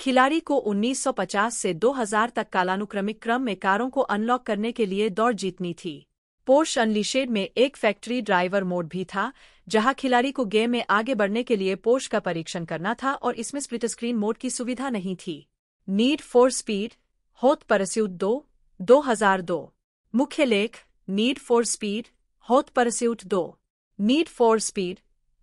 खिलाड़ी को 1950 से 2000 तक कालानुक्रमिक क्रम में कारों को अनलॉक करने के लिए दौड़ जीतनी थी पोर्श अनलिशेड में एक फैक्ट्री ड्राइवर मोड भी था जहां खिलाड़ी को गेम में आगे बढ़ने के लिए पोर्श का परीक्षण करना था और इसमें स्प्लिट स्क्रीन मोड की सुविधा नहीं थी Need for Speed Hot Pursuit दो दो हजार दो मुख्य लेख need for Speed Hot Pursuit दो Need for Speed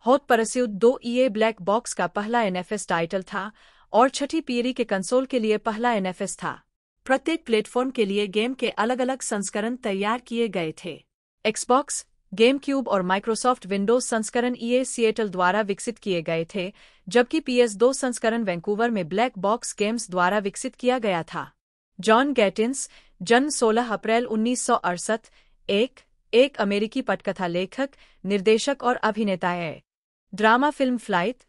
Hot Pursuit दो ए e ब्लैक बॉक्स का पहला एनएफएस टाइटल था और छठी पीरी के कंसोल के लिए पहला एनएफएस था प्रत्येक प्लेटफॉर्म के लिए गेम के अलग अलग संस्करण तैयार किए गए थे एक्सबॉक्स गेम क्यूब और माइक्रोसॉफ्ट विंडोज संस्करण ईए e सिएटल द्वारा विकसित किए गए थे जबकि पीएस दो संस्करण वैंकूवर में ब्लैक बॉक्स गेम्स द्वारा विकसित किया गया था जॉन गैटिन्स जन्म 16 अप्रैल उन्नीस एक एक अमेरिकी पटकथा लेखक निर्देशक और अभिनेता है ड्रामा फिल्म फ्लाइट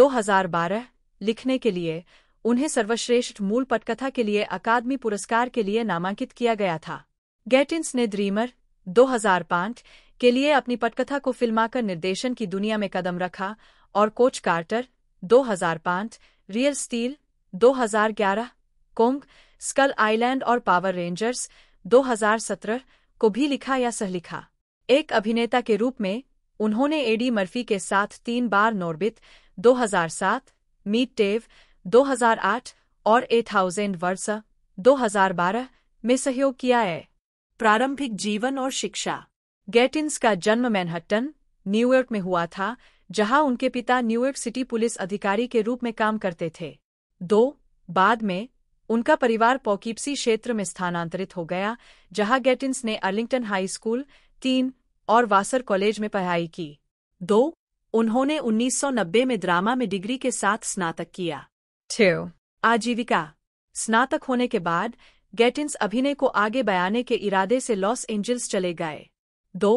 2012 लिखने के लिए उन्हें सर्वश्रेष्ठ मूल पटकथा के लिए अकादमी पुरस्कार के लिए नामांकित किया गया था गैटिन्स ने ड्रीमर 2005 के लिए अपनी पटकथा को फिल्माकर निर्देशन की दुनिया में कदम रखा और Coach Carter 2005, Real Steel 2011, Kong Skull Island और पावर रेंजर्स 2017 को भी लिखा या सहलिखा एक अभिनेता के रूप में उन्होंने एडी मर्फी के साथ तीन बार नोरबित 2007, मीट टेव 2008 और ए थाउजेंड वर्सा 2012 में सहयोग किया है प्रारंभिक जीवन और शिक्षा गेटिन्स का जन्म मैनहट्टन न्यूयॉर्क में हुआ था जहां उनके पिता न्यूयॉर्क सिटी पुलिस अधिकारी के रूप में काम करते थे दो बाद में उनका परिवार पॉकीप्सी क्षेत्र में स्थानांतरित हो गया जहां गेटिन्स ने अर्लिंगटन हाई स्कूल तीन और वासर कॉलेज में पढ़ाई की दो उन्होंने 1990 में ड्रामा में डिग्री के साथ स्नातक किया छः आजीविका स्नातक होने के बाद गेटिन्स अभिनय को आगे बयाने के इरादे से लॉस एंजल्स चले गए दो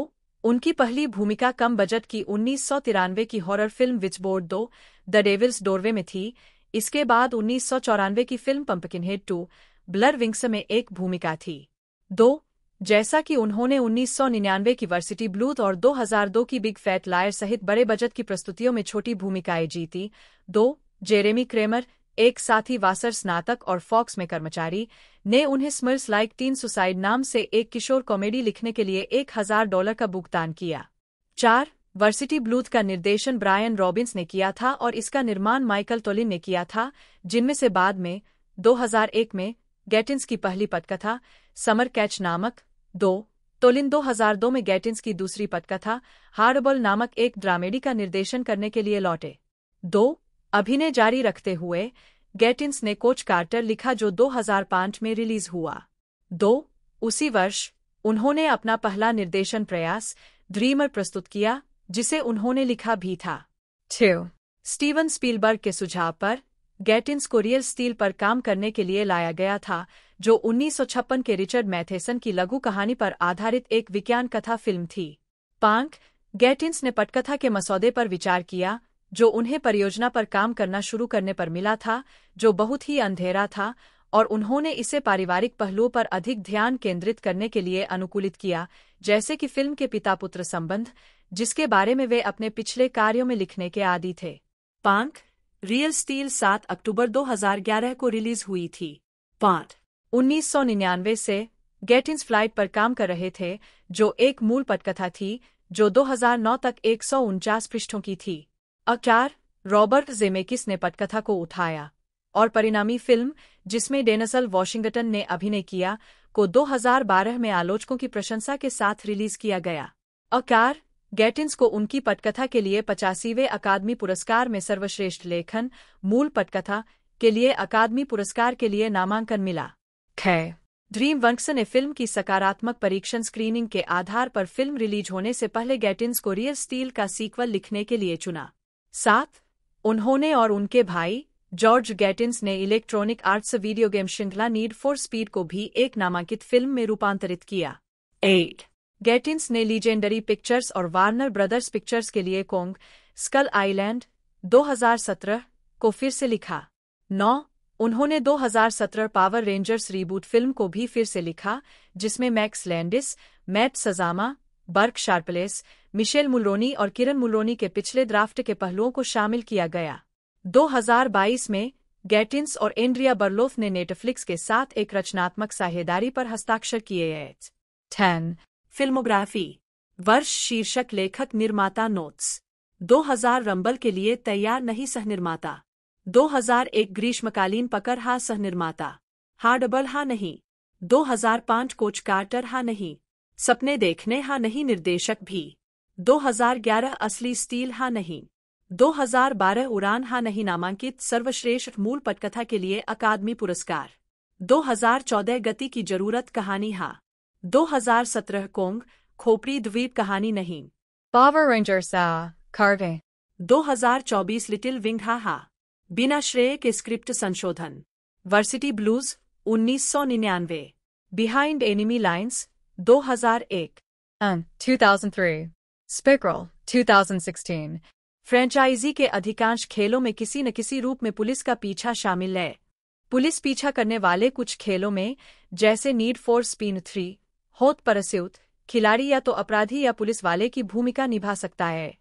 उनकी पहली भूमिका कम बजट की उन्नीस सौ तिरानवे की हॉरर फिल्म विचबोर्ड दो द डेविल्स डोरवे में थी इसके बाद उन्नीस सौ चौरानवे की film Pumpkinhead two Blood Wings में एक भूमिका थी दो जैसा कि उन्होंने 1999 की वर्सिटी ब्लूथ और 2002 की बिग फैट लायर सहित बड़े बजट की प्रस्तुतियों में छोटी भूमिकाएं जीती दो जेरेमी क्रेमर एक साथी वासर स्नातक और फॉक्स में कर्मचारी ने उन्हें स्मर्स लाइक टीन सुसाइड नाम से एक किशोर कॉमेडी लिखने के लिए एक हजार डॉलर का भुगतान किया चार वर्सिटी ब्लूथ का निर्देशन ब्रायन रॉबिन्स ने किया था और इसका निर्माण माइकल टोलिन ने किया था जिनमें से बाद में 2001 में गैटिन्स की पहली पटकथा समर कैच नामक दो टोलिन 2002 में गैटिन्स की दूसरी पटकथा हार्डबल नामक एक ड्रामेडी का निर्देशन करने के लिए लौटे दो अभिनय जारी रखते हुए गेटिंस ने कोच कार्टर लिखा जो 2005 में रिलीज हुआ दो उसी वर्ष उन्होंने अपना पहला निर्देशन प्रयास ड्रीमर प्रस्तुत किया जिसे उन्होंने लिखा भी था स्टीवन स्पीलबर्ग के सुझाव पर गैटिन्स को रियल स्टील पर काम करने के लिए लाया गया था जो उन्नीस के रिचर्ड मैथेसन की लघु कहानी पर आधारित एक विज्ञान कथा फिल्म थी पांक गैटिन्स ने पटकथा के मसौदे पर विचार किया जो उन्हें परियोजना पर काम करना शुरू करने पर मिला था जो बहुत ही अंधेरा था और उन्होंने इसे पारिवारिक पहलुओं पर अधिक ध्यान केंद्रित करने के लिए अनुकूलित किया जैसे कि फिल्म के पिता पुत्र संबंध जिसके बारे में वे अपने पिछले कार्यों में लिखने के आदि थे पांक रियल स्टील 7 अक्टूबर 2011 को रिलीज हुई थी पांच उन्नीस से गेट इन्स फ्लाइट पर काम कर रहे थे जो एक मूल पटकथा थी जो 2009 तक एक पृष्ठों की थी अकार रॉबर्ट जेमेकिस ने पटकथा को उठाया और परिणामी फिल्म जिसमें डेनसल वॉशिंगटन ने अभिनय किया को 2012 में आलोचकों की प्रशंसा के साथ रिलीज किया गया अकार गैटिन्स को उनकी पटकथा के लिए पचासीवें अकादमी पुरस्कार में सर्वश्रेष्ठ लेखन मूल पटकथा के लिए अकादमी पुरस्कार के लिए नामांकन मिला खै ड्रीम वंक्स ने फिल्म की सकारात्मक परीक्षण स्क्रीनिंग के आधार पर फिल्म रिलीज होने से पहले गैटिन्स को रियल स्टील का सीक्वल लिखने के लिए चुना साथ उन्होंने और उनके भाई जॉर्ज गैटिन्स ने इलेक्ट्रॉनिक आर्ट्स वीडियो गेम श्रृंखला नीड फॉर स्पीड को भी एक नामांकित फिल्म में रूपांतरित किया एट गैटिन्स ने लीजेंडरी पिक्चर्स और वार्नर ब्रदर्स पिक्चर्स के लिए कोंग स्कल आइलैंड 2017 को फिर से लिखा नौ उन्होंने 2017 पावर रेंजर्स रीबूट फिल्म को भी फिर से लिखा जिसमें Max Landis Matt Sazama Burk Sharpless Michelle Mulroney और किरण मुलरोनी के पिछले ड्राफ्ट के पहलुओं को शामिल किया गया 2022 में गैटिन्स और एंड्रिया बर्लोफ ने नेटफ्लिक्स के साथ एक रचनात्मक साहेदारी पर हस्ताक्षर किए हैं फिल्मोग्राफी वर्ष शीर्षक लेखक निर्माता नोट्स 2000 रंबल के लिए तैयार नहीं सह हज़ार 2001 ग्रीष्मकालीन पकर हा सहनिर्माता हा डबल हा नहीं 2005 कोच कार्टर हा नहीं सपने देखने हा नहीं निर्देशक भी 2011 असली स्टील हा नहीं 2012 उड़ान हा नहीं नामांकित सर्वश्रेष्ठ मूल पटकथा के लिए अकादमी पुरस्कार 2014 गति की जरूरत कहानी हा 2017 कोंग खोपड़ी द्वीप कहानी नहीं पावर रेंजर सा हजार 2024 लिटिल विंग हा हा बिना श्रेय के स्क्रिप्ट संशोधन वर्सिटी ब्लूज उन्नीस सौ निन्यानवे Behind Enemy Lines 2001 and 2003 Spiral 2016 franchise के अधिकांश खेलों में किसी न किसी रूप में पुलिस का पीछा शामिल है पुलिस पीछा करने वाले कुछ खेलों में जैसे need for Speed three Hot परस्यूत खिलाड़ी या तो अपराधी या पुलिस वाले की भूमिका निभा सकता है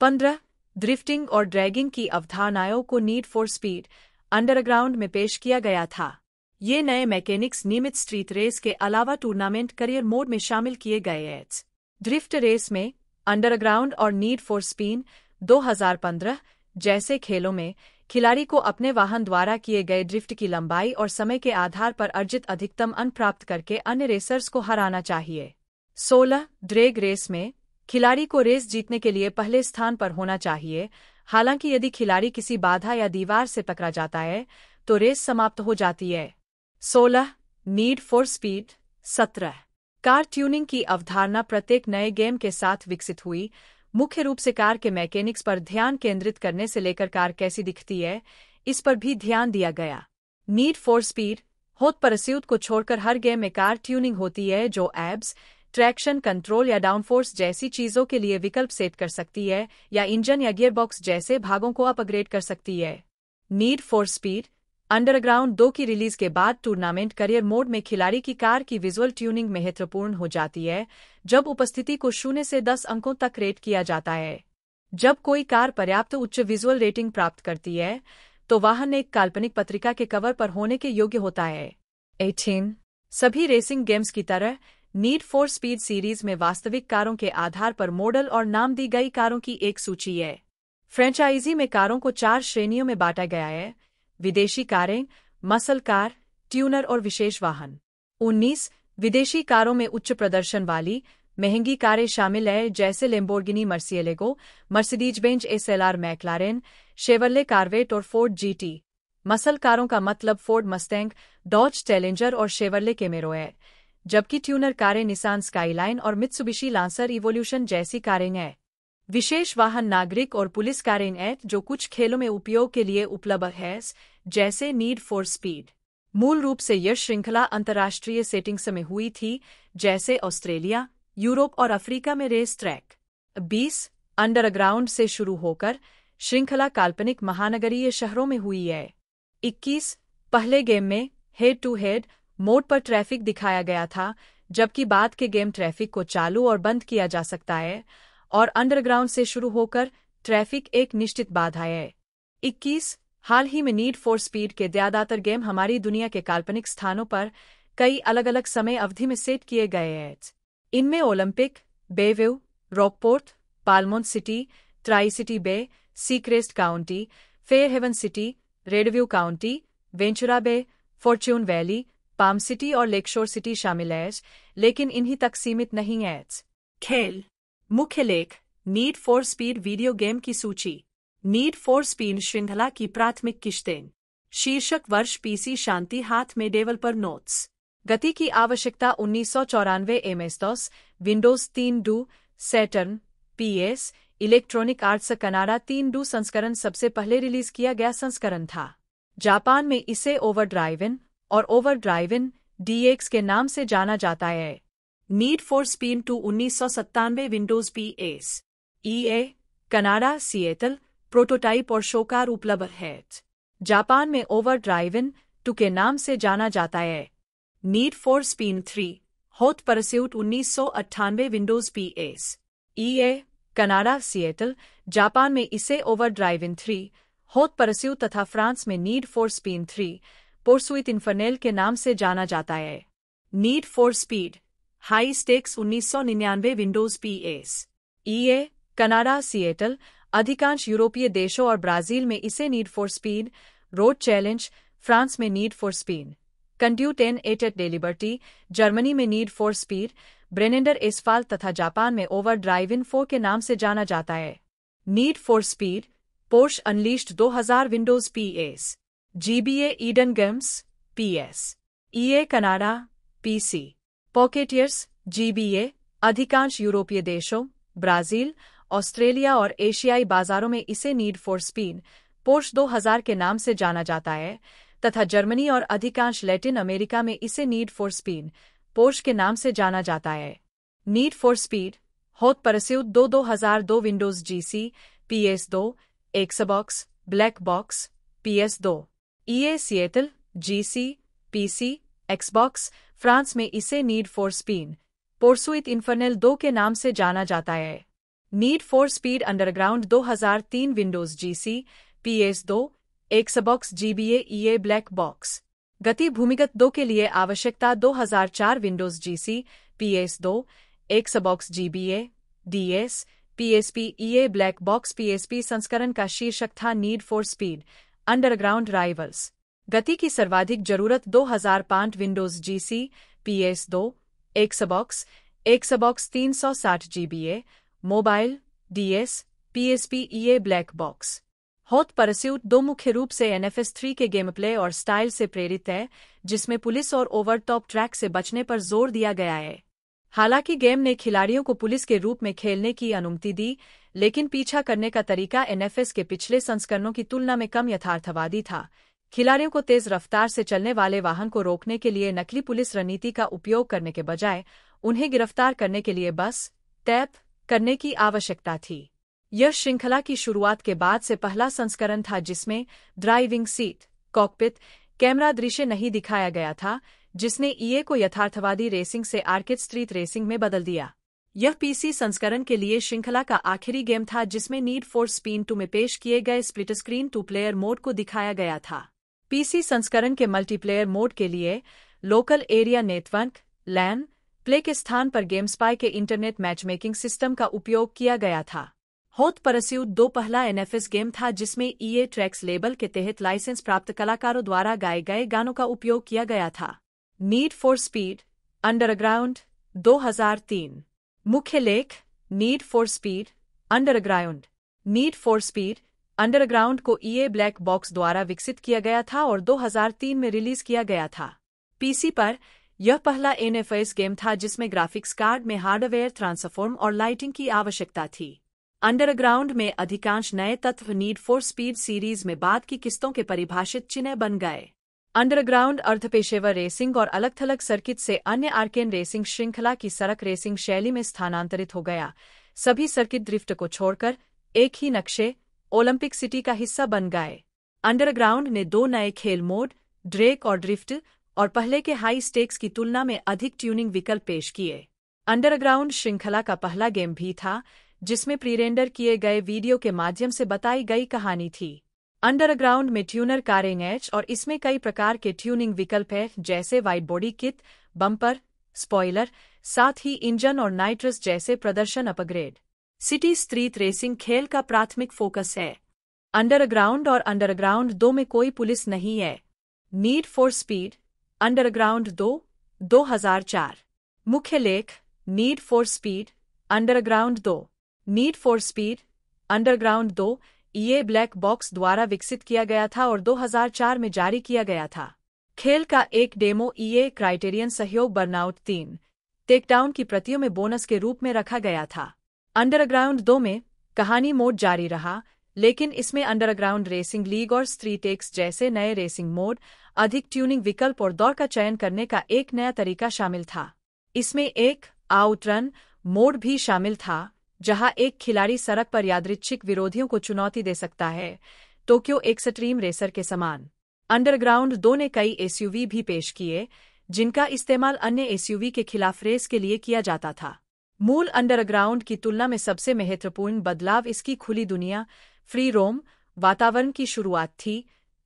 पंद्रह ड्रिफ्टिंग और ड्रैगिंग की अवधारणाओं को नीड फॉर स्पीड अंडरग्राउंड में पेश किया गया था ये नए मैकेनिक्स नियमित स्ट्रीट रेस के अलावा टूर्नामेंट करियर मोड में शामिल किए गए एड्स ड्रिफ्ट रेस में अंडरग्राउंड और नीड फॉर स्पीन 2015 जैसे खेलों में खिलाड़ी को अपने वाहन द्वारा किए गए ड्रिफ्ट की लंबाई और समय के आधार पर अर्जित अधिकतम अन प्राप्त करके अन्य रेसर्स को हराना चाहिए 16. ड्रेग रेस में खिलाड़ी को रेस जीतने के लिए पहले स्थान पर होना चाहिए हालांकि यदि खिलाड़ी किसी बाधा या दीवार से टकरा जाता है तो रेस समाप्त हो जाती है सोलह नीड फॉर स्पीड सत्रह कार ट्यूनिंग की अवधारणा प्रत्येक नए गेम के साथ विकसित हुई मुख्य रूप से कार के मैकेनिक्स पर ध्यान केंद्रित करने से लेकर कार कैसी दिखती है इस पर भी ध्यान दिया गया नीड फॉर स्पीड होत परस्यूत को छोड़कर हर गेम में कार ट्यूनिंग होती है जो एब्स ट्रैक्शन कंट्रोल या डाउनफोर्स जैसी चीजों के लिए विकल्प सेट कर सकती है या इंजन या गियरबॉक्स जैसे भागों को अपग्रेड कर सकती है नीड फॉर स्पीड अंडरग्राउंड दो की रिलीज के बाद टूर्नामेंट करियर मोड में खिलाड़ी की कार की विजुअल ट्यूनिंग महत्वपूर्ण हो जाती है जब उपस्थिति को शून्य से दस अंकों तक रेट किया जाता है जब कोई कार पर्याप्त उच्च विजुअल रेटिंग प्राप्त करती है तो वाहन एक काल्पनिक पत्रिका के कवर पर होने के योग्य होता है एटीन सभी रेसिंग गेम्स की तरह नीड फॉर स्पीड सीरीज में वास्तविक कारों के आधार पर मॉडल और नाम दी गई कारों की एक सूची है फ्रेंचाइजी में कारों को चार श्रेणियों में बांटा गया है विदेशी कारें मसल कार ट्यूनर और विशेष वाहन 19 विदेशी कारों में उच्च प्रदर्शन वाली महंगी कारें शामिल है जैसे Lamborghini Murciélago Mercedes Benz S L R McLaren Chevrolet Corvette और फोर्ड जीटी मसल कारों का मतलब फोर्ड मस्टैंग डॉज चैलेंजर और शेवरले केमेरो है जबकि ट्यूनर कारें निसान स्काईलाइन और मित्सुबिशी लांसर इवोल्यूशन जैसी कारें हैं विशेष वाहन नागरिक और पुलिस कारें एट जो कुछ खेलों में उपयोग के लिए उपलब्ध है जैसे नीड फॉर स्पीड मूल रूप से यह श्रृंखला अंतर्राष्ट्रीय सेटिंग्स में हुई थी जैसे ऑस्ट्रेलिया यूरोप और अफ्रीका में रेस ट्रैक 20 अंडरग्राउंड से शुरू होकर श्रृंखला काल्पनिक महानगरीय शहरों में हुई है 21 पहले गेम में हेड टू हेड मोड पर ट्रैफिक दिखाया गया था जबकि बाद के गेम ट्रैफिक को चालू और बंद किया जा सकता है और अंडरग्राउंड से शुरू होकर ट्रैफिक एक निश्चित बाधा है इक्कीस हाल ही में नीड फॉर स्पीड के ज्यादातर गेम हमारी दुनिया के काल्पनिक स्थानों पर कई अलग अलग समय अवधि में सेट किए गए हैं इनमें Olympic Bayview Rockport Palmont City Tri City Bay Seacrest County Fairhaven City Redview County Ventura Bay Fortune Valley Palm City और लेकशोर सिटी शामिल है लेकिन इन्हीं तक सीमित नहीं है खेल मुख्य लेख need for Speed video game की सूची नीड फॉर स्पीड श्रृंखला की प्राथमिक किश्तें शीर्षक वर्ष पीसी शांति हाथ में डेवल पर नोट्स गति की आवश्यकता उन्नीस सौ चौरानवे एम एस दस विंडोज तीन डू Saturn PS Electronic Arts Canada तीन डू संस्करण सबसे पहले रिलीज किया गया संस्करण था जापान में इसे ओवर ड्राइविन और ओवर ड्राइविन डीएक्स के नाम से जाना जाता है नीड फॉर स्पीन टू उन्नीस सौ सत्तानवे Windows P S E A Canada Seattle prototype और शोकार उपलब्ध है जापान में ओवर ड्राइव इन टू के नाम से जाना जाता है Need for Speed three Hot Pursuit उन्नीस सौ अट्ठानवे Windows P S E A Canada Seattle Japan में इसे Over Drive in three Hot Pursuit तथा फ्रांस में need for Speed three Poursuite Infernale के नाम से जाना जाता है Need for Speed High Stakes 1999 Windows PS EA e Canada Seattle अधिकांश यूरोपीय देशों और ब्राजील में इसे Need for Speed Road Challenge France में नीड फॉर स्पीड कंड्यू टेन एट एट डेलिबर्टी जर्मनी में need for Speed Brennender Asphalt तथा जापान में ओवर ड्राइव इन फोर के नाम से जाना जाता है Need for Speed Porsche Unleashed 2000 Windows PS GBA Eden Games PS EA Canada PC Pocketeers GBA अधिकांश यूरोपीय देशों ब्राजील ऑस्ट्रेलिया और एशियाई बाजारों में इसे नीड फॉर स्पीड पोर्श 2000 के नाम से जाना जाता है तथा जर्मनी और अधिकांश लैटिन अमेरिका में इसे नीड फॉर स्पीड पोर्श के नाम से जाना जाता है नीड फॉर स्पीड होत परस्यूत दो दो हजार दो Windows G C P S दो Xbox Black Box P S दो E A GC G C P C Xbox France में इसे Need for Speed Poursuite Infernale दो के नाम से जाना जाता है Need for Speed Underground 2003 Windows GC PS दो Xbox GBA EA Black Box गति भूमिगत दो के लिए आवश्यकता 2004 विंडोज जीसी पीएस दो Xbox GBA DS PSP EA Black box PSP संस्करण का शीर्षक था Need for Speed Underground Rivals गति की सर्वाधिक जरूरत 2005 विंडोज जीसी पीएस दो एक एक सबॉक्स सबॉक्स तीन सौ साठ GBA mobile DS PSP EA Black Box Hot Pursuit दो मुख्य रूप से एनएफएस थ्री के गेम प्ले और स्टाइल से प्रेरित है जिसमें पुलिस और ओवर टॉप ट्रैक से बचने पर जोर दिया गया है हालांकि गेम ने खिलाड़ियों को पुलिस के रूप में खेलने की अनुमति दी लेकिन पीछा करने का तरीका एनएफएस के पिछले संस्करणों की तुलना में कम यथार्थवादी था खिलाड़ियों को तेज रफ्तार से चलने वाले वाहन को रोकने के लिए नकली पुलिस रणनीति का उपयोग करने के बजाय उन्हें गिरफ्तार करने के लिए बस टैप करने की आवश्यकता थी यह श्रृंखला की शुरुआत के बाद से पहला संस्करण था जिसमें ड्राइविंग सीट कॉकपिट कैमरा दृश्य नहीं दिखाया गया था जिसने ईए e को यथार्थवादी रेसिंग से आर्किड स्ट्रीट रेसिंग में बदल दिया यह पीसी संस्करण के लिए श्रृंखला का आखिरी गेम था जिसमें नीड फॉर स्पीन टू में पेश किए गए split screen two player mode को दिखाया गया था पीसी संस्करण के मल्टीप्लेयर मोड के लिए local area network LAN play के स्थान पर गेम्सपाई के इंटरनेट मैचमेकिंग सिस्टम का उपयोग किया गया था होत परस्यूत दो पहला एनएफएस गेम था जिसमें ईए e ट्रैक्स लेबल के तहत लाइसेंस प्राप्त कलाकारों द्वारा गाए गए गानों का उपयोग किया गया था नीड फॉर स्पीड अंडरग्राउंड 2003 मुख्य लेख need for Speed Underground Need for Speed Underground को ईए ब्लैक बॉक्स द्वारा विकसित किया गया था और 2003 में रिलीज किया गया था पीसी पर यह पहला एनएफएस गेम था जिसमें ग्राफिक्स कार्ड में हार्डवेयर ट्रांसफॉर्म और लाइटिंग की आवश्यकता थी अंडरग्राउंड में अधिकांश नए तत्व नीड फॉर स्पीड सीरीज में बाद की किस्तों के परिभाषित चिन्ह बन गए अंडरग्राउंड अर्धपेशेवर रेसिंग और अलग थलग सर्किट से अन्य आर्केन रेसिंग श्रृंखला की सड़क रेसिंग शैली में स्थानांतरित हो गया सभी सर्किट ड्रिफ्ट को छोड़कर एक ही नक्शे ओलंपिक सिटी का हिस्सा बन गए अंडरग्राउंड ने दो नए खेल मोड ड्रेक और ड्रिफ्ट और पहले के हाई स्टेक्स की तुलना में अधिक ट्यूनिंग विकल्प पेश किए अंडरग्राउंड श्रृंखला का पहला गेम भी था जिसमें प्रीरेंडर किए गए वीडियो के माध्यम से बताई गई कहानी थी अंडरग्राउंड में ट्यूनर कारें एच और इसमें कई प्रकार के ट्यूनिंग विकल्प हैं जैसे wide body kit bumper spoiler साथ ही इंजन और नाइट्रस जैसे प्रदर्शन अपग्रेड सिटी स्ट्रीट रेसिंग खेल का प्राथमिक फोकस है अंडरग्राउंड और अंडरग्राउंड दो में कोई पुलिस नहीं है नीड फॉर स्पीड अंडरग्राउंड दो 2004 मुख्य लेख नीड फॉर स्पीड अंडरग्राउंड दो नीड फॉर स्पीड अंडरग्राउंड दो ये ब्लैक बॉक्स द्वारा विकसित किया गया था और 2004 में जारी किया गया था खेल का एक डेमो ईए e क्राइटेरियन सहयोग बर्नआउट तीन टेकडाउन की प्रतियों में बोनस के रूप में रखा गया था अंडरग्राउंड दो में कहानी मोड जारी रहा लेकिन इसमें अंडरग्राउंड रेसिंग लीग और स्त्री टेक्स जैसे नए रेसिंग मोड अधिक ट्यूनिंग विकल्प और दौड़ का चयन करने का एक नया तरीका शामिल था इसमें एक आउटरन मोड भी शामिल था जहां एक खिलाड़ी सड़क पर यादृच्छिक विरोधियों को चुनौती दे सकता है टोक्यो एक स्ट्रीम रेसर के समान अंडरग्राउंड दो ने कई एसयूवी भी पेश किए जिनका इस्तेमाल अन्य एसयूवी के खिलाफ रेस के लिए किया जाता था मूल अंडरग्राउंड की तुलना में सबसे महत्वपूर्ण बदलाव इसकी खुली दुनिया फ्री रोम वातावरण की शुरुआत थी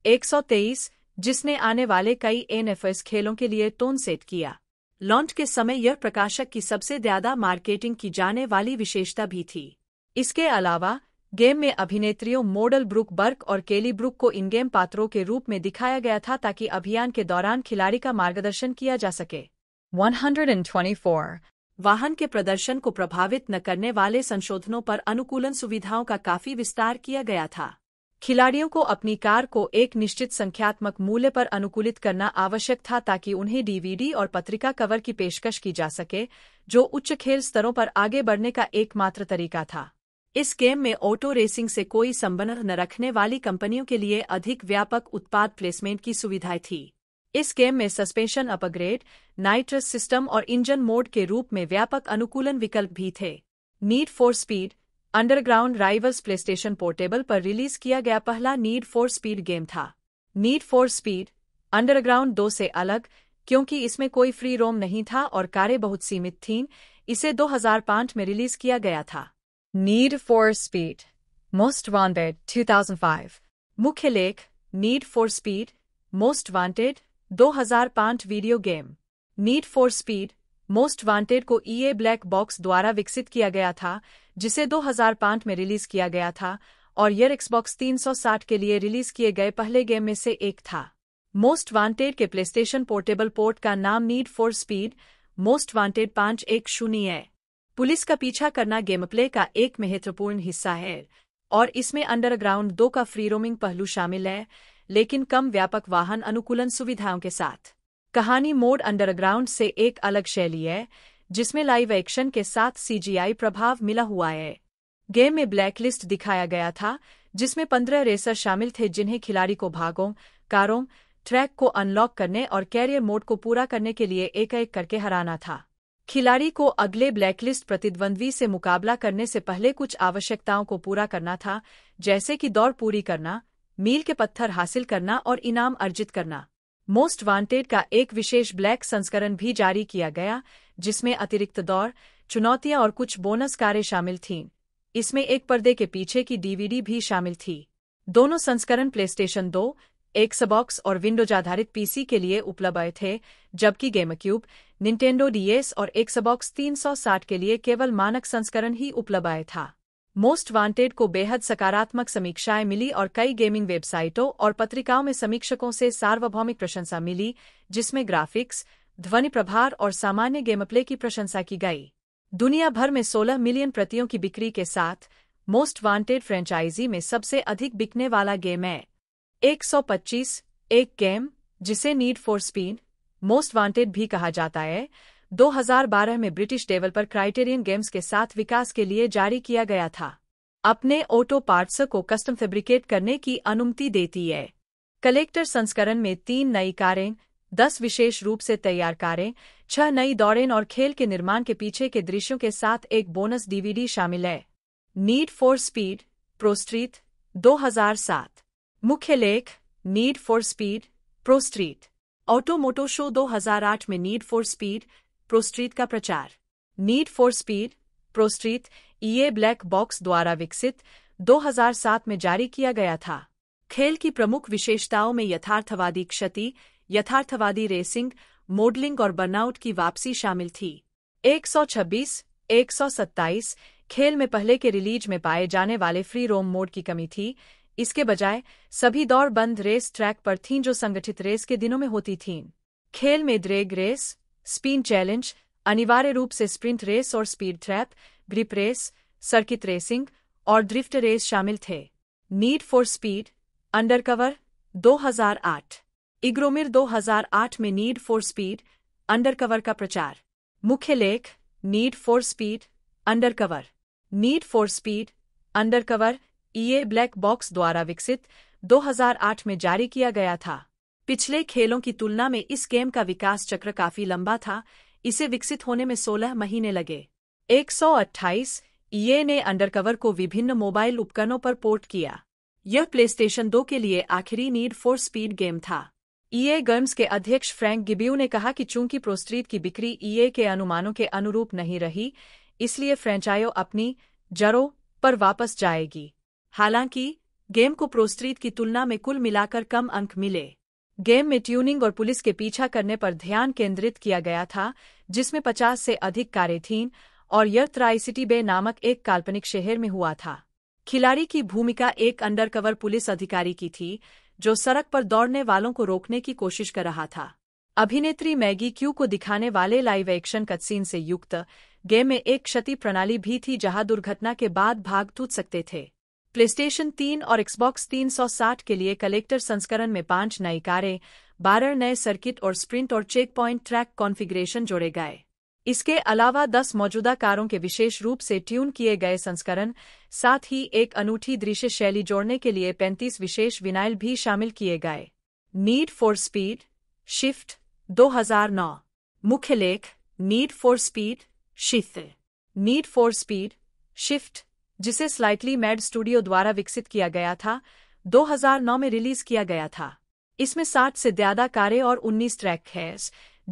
123 जिसने आने वाले कई एनएफएस खेलों के लिए टोन सेट किया लॉन्च के समय यह प्रकाशक की सबसे ज्यादा मार्केटिंग की जाने वाली विशेषता भी थी इसके अलावा गेम में अभिनेत्रियों मॉडल ब्रुक बर्क और केली ब्रुक को इन गेम पात्रों के रूप में दिखाया गया था ताकि अभियान के दौरान खिलाड़ी का मार्गदर्शन किया जा सके 124 वाहन के प्रदर्शन को प्रभावित न करने वाले संशोधनों पर अनुकूलन सुविधाओं का काफी विस्तार किया गया था खिलाड़ियों को अपनी कार को एक निश्चित संख्यात्मक मूल्य पर अनुकूलित करना आवश्यक था ताकि उन्हें डीवीडी और पत्रिका कवर की पेशकश की जा सके जो उच्च खेल स्तरों पर आगे बढ़ने का एकमात्र तरीका था इस गेम में ऑटो रेसिंग से कोई संबंध न रखने वाली कंपनियों के लिए अधिक व्यापक उत्पाद प्लेसमेंट की सुविधाएं थी इस गेम में सस्पेंशन अपग्रेड नाइट्रस सिस्टम और इंजन मोड के रूप में व्यापक अनुकूलन विकल्प भी थे Need for Speed Underground Rivals PlayStation Portable पर रिलीज किया गया पहला नीड फॉर स्पीड गेम था नीड फॉर स्पीड अंडरग्राउंड दो से अलग क्योंकि इसमें कोई फ्री रोम नहीं था और कारें बहुत सीमित थीं इसे 2005 में रिलीज किया गया था Need for Speed Most Wanted 2005 मुख्य लेख need for Speed Most Wanted 2005 video game Need for Speed Most Wanted को ईए ब्लैक बॉक्स द्वारा विकसित किया गया था जिसे 2005 में रिलीज किया गया था और यह एक्सबॉक्स 360 के लिए रिलीज किए गए पहले गेम में से एक था मोस्ट वांटेड के प्लेस्टेशन पोर्टेबल पोर्ट का नाम Need for Speed Most Wanted पांच एक शून्य है पुलिस का पीछा करना गेमप्ले का एक महत्वपूर्ण हिस्सा है और इसमें अंडरग्राउंड दो का फ्री रोमिंग पहलू शामिल है लेकिन कम व्यापक वाहन अनुकूलन सुविधाओं के साथ कहानी मोड अंडरग्राउंड से एक अलग शैली है जिसमें लाइव एक्शन के साथ सीजीआई प्रभाव मिला हुआ है गेम में ब्लैकलिस्ट दिखाया गया था जिसमें पंद्रह रेसर शामिल थे जिन्हें खिलाड़ी को भागों कारों ट्रैक को अनलॉक करने और कैरियर मोड को पूरा करने के लिए एक एक करके हराना था खिलाड़ी को अगले ब्लैकलिस्ट प्रतिद्वंद्वी से मुकाबला करने से पहले कुछ आवश्यकताओं को पूरा करना था जैसे कि दौड़ पूरी करना मील के पत्थर हासिल करना और इनाम अर्जित करना मोस्ट वांटेड का एक विशेष ब्लैक संस्करण भी जारी किया गया जिसमें अतिरिक्त दौड़ चुनौतियां और कुछ बोनस कारें शामिल थीं इसमें एक पर्दे के पीछे की डीवीडी भी शामिल थी दोनों संस्करण प्लेस्टेशन दो एक्सबॉक्स और विंडोज आधारित पीसी के लिए उपलब्ध थे जबकि गेमक्यूब निंटेंडो डीएस और एक्सबॉक्स 360 के लिए केवल मानक संस्करण ही उपलब्ध था मोस्ट वांटेड को बेहद सकारात्मक समीक्षाएं मिली और कई गेमिंग वेबसाइटों और पत्रिकाओं में समीक्षकों से सार्वभौमिक प्रशंसा मिली जिसमें ग्राफिक्स ध्वनि प्रभार और सामान्य गेमप्ले की प्रशंसा की गई दुनिया भर में 16 मिलियन प्रतियों की बिक्री के साथ मोस्ट वांटेड फ्रेंचाइजी में सबसे अधिक बिकने वाला गेम है 125 एक गेम जिसे Need for Speed Most Wanted भी कहा जाता है 2012 में ब्रिटिश पर क्राइटेरियन गेम्स के साथ विकास के लिए जारी किया गया था अपने ऑटो पार्ट्स को कस्टम फेब्रिकेट करने की अनुमति देती है कलेक्टर संस्करण में तीन नई कारें दस विशेष रूप से तैयार कारें छह नई दौड़ें और खेल के निर्माण के पीछे के दृश्यों के साथ एक बोनस डीवीडी शामिल है नीड फॉर स्पीड प्रोस्ट्रीट 2007 मुख्य लेख need for Speed ProStreet automoto show 2008 में नीड फॉर स्पीड प्रोस्ट्रीट का प्रचार Need for Speed ProStreet EA Black Box द्वारा विकसित 2007 में जारी किया गया था खेल की प्रमुख विशेषताओं में यथार्थवादी क्षति यथार्थवादी रेसिंग मॉडलिंग और बर्नआउट की वापसी शामिल थी 126, 127 खेल में पहले के रिलीज में पाए जाने वाले फ्री रोम मोड की कमी थी इसके बजाय सभी दौड़ बंद रेस ट्रैक पर थीं जो संगठित रेस के दिनों में होती थीं खेल में ड्रेग रेस स्पिन चैलेंज अनिवार्य रूप से स्प्रिंट रेस और speed trap grip race circuit racing और ड्रिफ्ट रेस शामिल थे Need for Speed Undercover 2008 Igromir 2008 में नीड फॉर स्पीड अंडरकवर का प्रचार मुख्य लेख need for Speed Undercover Need for Speed Undercover EA Black Box द्वारा विकसित 2008 में जारी किया गया था पिछले खेलों की तुलना में इस गेम का विकास चक्र काफी लंबा था इसे विकसित होने में 16 महीने लगे 128 ईए e ने अंडरकवर को विभिन्न मोबाइल उपकरणों पर पोर्ट किया यह प्लेस्टेशन 2 के लिए आखिरी नीड फॉर स्पीड गेम था ईए e गर्म्स के अध्यक्ष फ्रैंक गिब्यू ने कहा कि चूंकि प्रोस्ट्रीट की बिक्री ईए e के अनुमानों के अनुरूप नहीं रही इसलिए फ्रेंचाइज अपनी जरो पर वापस जाएगी हालांकि गेम को प्रोस्ट्रीट की तुलना में कुल मिलाकर कम अंक मिले गेम में ट्यूनिंग और पुलिस के पीछा करने पर ध्यान केंद्रित किया गया था जिसमें 50 से अधिक कारें थीं और यह ट्राइसिटी बे नामक एक काल्पनिक शहर में हुआ था खिलाड़ी की भूमिका एक अंडरकवर पुलिस अधिकारी की थी जो सड़क पर दौड़ने वालों को रोकने की कोशिश कर रहा था अभिनेत्री मैगी क्यू को दिखाने वाले लाइव एक्शन कटसीन से युक्त गेम में एक क्षति प्रणाली भी थी जहां दुर्घटना के बाद भाग टूट सकते थे प्लेस्टेशन 3 और एक्सबॉक्स 360 के लिए कलेक्टर संस्करण में पांच नई कारें बारह नए सर्किट और स्प्रिंट और चेक पॉइंट ट्रैक कॉन्फ़िगरेशन जोड़े गए इसके अलावा दस मौजूदा कारों के विशेष रूप से ट्यून किए गए संस्करण साथ ही एक अनूठी दृश्य शैली जोड़ने के लिए 35 विशेष विनाइल भी शामिल किए गए नीड फॉर स्पीड शिफ्ट 2009 मुख्य लेख need for Speed Shift Need for Speed Shift जिसे स्लाइटली मैड स्टूडियो द्वारा विकसित किया गया था 2009 में रिलीज किया गया था इसमें 60 से ज्यादा कारें और 19 ट्रैक हैं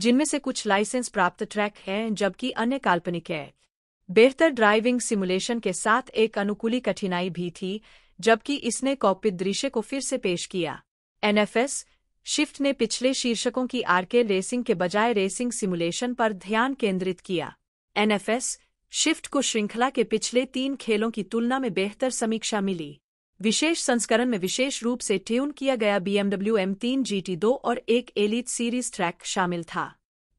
जिनमें से कुछ लाइसेंस प्राप्त ट्रैक हैं जबकि अन्य काल्पनिक है बेहतर ड्राइविंग सिमुलेशन के साथ एक अनुकूली कठिनाई भी थी जबकि इसने कॉपित दृश्य को फिर से पेश किया एनएफएस शिफ्ट ने पिछले शीर्षकों की आरके रेसिंग के बजाय रेसिंग सिमुलेशन पर ध्यान केंद्रित किया एनएफएस शिफ्ट को श्रृंखला के पिछले तीन खेलों की तुलना में बेहतर समीक्षा मिली विशेष संस्करण में विशेष रूप से ट्यून किया गया BMW M3 दो और एक एलिट सीरीज ट्रैक शामिल था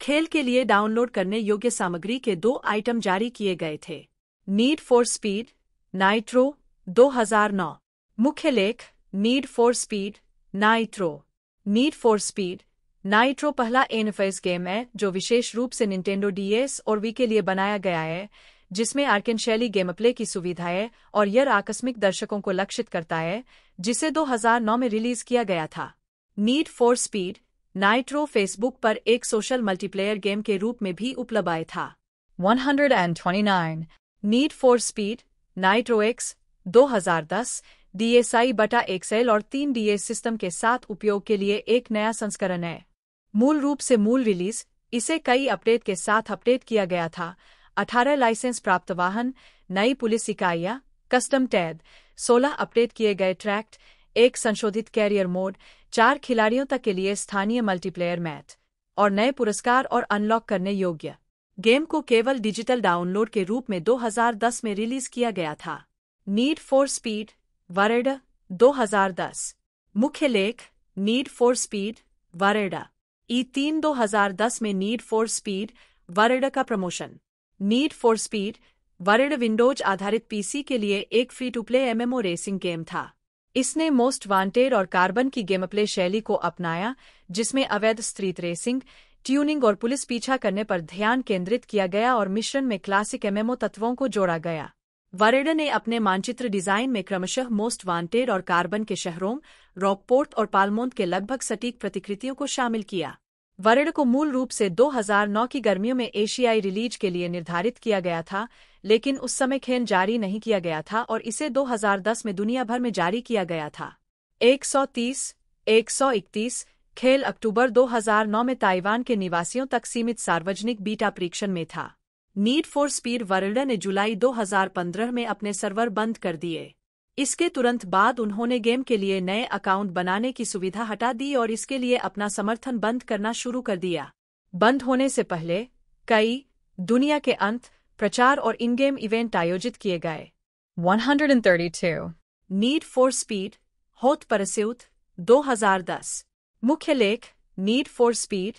खेल के लिए डाउनलोड करने योग्य सामग्री के दो आइटम जारी किए गए थे नीड फॉर स्पीड नाइट्रो 2009 मुख्य लेख need for Speed Nitro Need for Speed Nitro पहला एनफेस गेम है जो विशेष रूप से निंटेंडो डीएस और वी के लिए बनाया गया है जिसमें आर्किन शैली गेम प्ले की सुविधा है और यह आकस्मिक दर्शकों को लक्षित करता है जिसे 2009 में रिलीज किया गया था Need for Speed Nitro Facebook पर एक सोशल मल्टीप्लेयर गेम के रूप में भी उपलब्ध आए था 129 Need for Speed Nitro X 2010 DSi बटा एक्सेल और तीन डीएस सिस्टम के साथ उपयोग के लिए एक नया संस्करण है मूल रूप से मूल रिलीज इसे कई अपडेट के साथ अपडेट किया गया था 18 लाइसेंस प्राप्त वाहन नई पुलिस इकाइयां कस्टम टैद 16 अपडेट किए गए ट्रैक्ट एक संशोधित कैरियर मोड चार खिलाड़ियों तक के लिए स्थानीय मल्टीप्लेयर मैच और नए पुरस्कार और अनलॉक करने योग्य गेम को केवल डिजिटल डाउनलोड के रूप में 2010 में रिलीज किया गया था नीड फॉर स्पीड वरेडा 2010 मुख्य लेख need for speed world E तीन दस में नीड फॉर स्पीड वरिड का promotion need for speed world Windows आधारित पीसी के लिए एक free to play MMO racing game था इसने मोस्ट वांटेड और कार्बन की गेम प्ले शैली को अपनाया जिसमें अवैध स्ट्रीट रेसिंग ट्यूनिंग और पुलिस पीछा करने पर ध्यान केंद्रित किया गया और मिश्रण में क्लासिक एमएमओ तत्वों को जोड़ा गया वरेडा ने अपने मानचित्र डिजाइन में क्रमशः मोस्ट वांटेड और कार्बन के शहरों रॉकपोर्ट और पालमोंद के लगभग सटीक प्रतिकृतियों को शामिल किया वरेड को मूल रूप से 2009 की गर्मियों में एशियाई रिलीज के लिए निर्धारित किया गया था लेकिन उस समय खेल जारी नहीं किया गया था और इसे 2010 में दुनिया भर में जारी किया गया था 130, 131 खेल अक्टूबर 2009 में ताइवान के निवासियों तक सीमित सार्वजनिक बीटा परीक्षण में था नीड फॉर स्पीड वर्ल्ड ने जुलाई 2015 में अपने सर्वर बंद कर दिए इसके तुरंत बाद उन्होंने गेम के लिए नए अकाउंट बनाने की सुविधा हटा दी और इसके लिए अपना समर्थन बंद करना शुरू कर दिया बंद होने से पहले कई दुनिया के अंत प्रचार और इन गेम इवेंट आयोजित किए गए 132 नीड फॉर स्पीड होत परस्यूत 2010 मुख्य लेख नीड फॉर स्पीड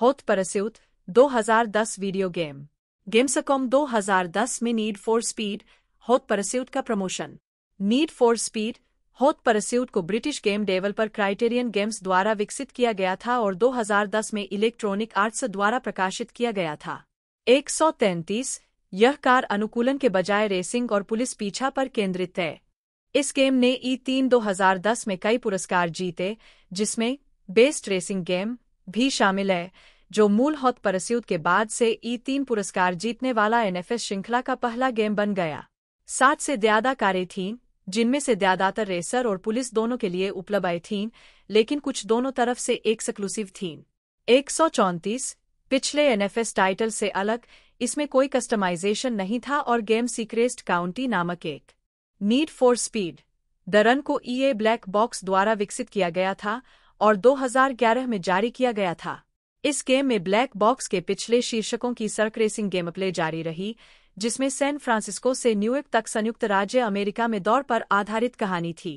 होत परस्यूत 2010 वीडियो गेम गेम्सकॉम 2010 में need for Speed Hot Pursuit का promotion need for Speed Hot Pursuit को British game developer Criterion Games द्वारा विकसित किया गया था और 2010 में इलेक्ट्रॉनिक आर्ट्स द्वारा प्रकाशित किया गया था 133 यह कार अनुकूलन के बजाय रेसिंग और पुलिस पीछा पर केंद्रित है इस गेम ने ई तीन दो में कई पुरस्कार जीते जिसमें बेस्ट रेसिंग गेम भी शामिल है जो मूल हौत परस्यूत के बाद से ई तीन पुरस्कार जीतने वाला एनएफएस श्रृंखला का पहला गेम बन गया सात से ज्यादा कारें थीं जिनमें से ज्यादातर रेसर और पुलिस दोनों के लिए उपलब्ध थीं लेकिन कुछ दोनों तरफ से एक्सक्लूसिव थीं एक सौ चौंतीस पिछले एनएफएस टाइटल से अलग इसमें कोई कस्टमाइजेशन नहीं था और गेम सीक्रेस्ट काउंटी नामक एक नीड फॉर स्पीड दरन को ईए ब्लैक बॉक्स द्वारा विकसित किया गया था और 2011 में जारी किया गया था इस गेम में ब्लैक बॉक्स के पिछले शीर्षकों की सर्क रेसिंग गेम प्ले जारी रही जिसमें सैन फ्रांसिस्को से न्यूयॉर्क तक संयुक्त राज्य अमेरिका में दौड़ पर आधारित कहानी थी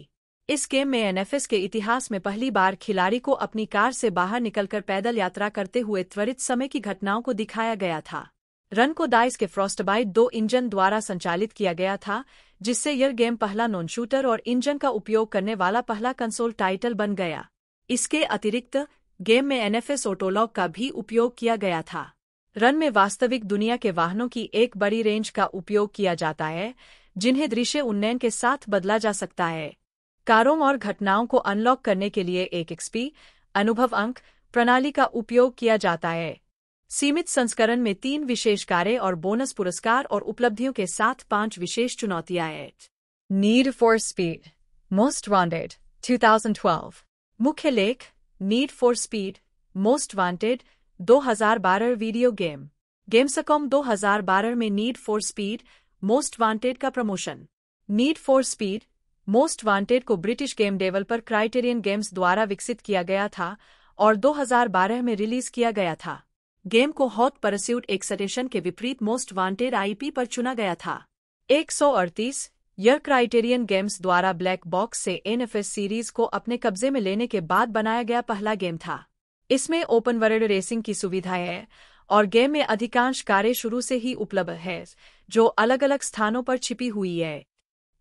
इस गेम में एनएफएस के इतिहास में पहली बार खिलाड़ी को अपनी कार से बाहर निकलकर पैदल यात्रा करते हुए त्वरित समय की घटनाओं को दिखाया गया था रन को दाइस के फ्रॉस्टबाइट दो इंजन द्वारा संचालित किया गया था जिससे यह गेम पहला नॉन शूटर और इंजन का उपयोग करने वाला पहला कंसोल टाइटल बन गया इसके अतिरिक्त गेम में एनएफएस ऑटोलॉग का भी उपयोग किया गया था रन में वास्तविक दुनिया के वाहनों की एक बड़ी रेंज का उपयोग किया जाता है जिन्हें दृश्य उन्नयन के साथ बदला जा सकता है कारों और घटनाओं को अनलॉक करने के लिए एक एक्सपी अनुभव अंक प्रणाली का उपयोग किया जाता है सीमित संस्करण में तीन विशेष कार्य और बोनस पुरस्कार और उपलब्धियों के साथ पांच विशेष चुनौतियां हैं Need for Speed Most Wanted 2012 मुख्य लेख need for Speed Most Wanted 2012 video game Gamescom 2012 में need for Speed Most Wanted का promotion need for Speed Most Wanted को British game developer Criterion Games द्वारा विकसित किया गया था और 2012 में रिलीज किया गया था गेम को हॉट परस्यूट एक्सटेशन के विपरीत मोस्ट वांटेड आईपी पर चुना गया था एक सौ अड़तीस यह क्राइटेरियन गेम्स द्वारा ब्लैक बॉक्स से एनएफएस सीरीज को अपने कब्जे में लेने के बाद बनाया गया पहला गेम था इसमें ओपन वर्ल्ड रेसिंग की सुविधा है और गेम में अधिकांश कार्य शुरू से ही उपलब्ध है जो अलग अलग स्थानों पर छिपी हुई है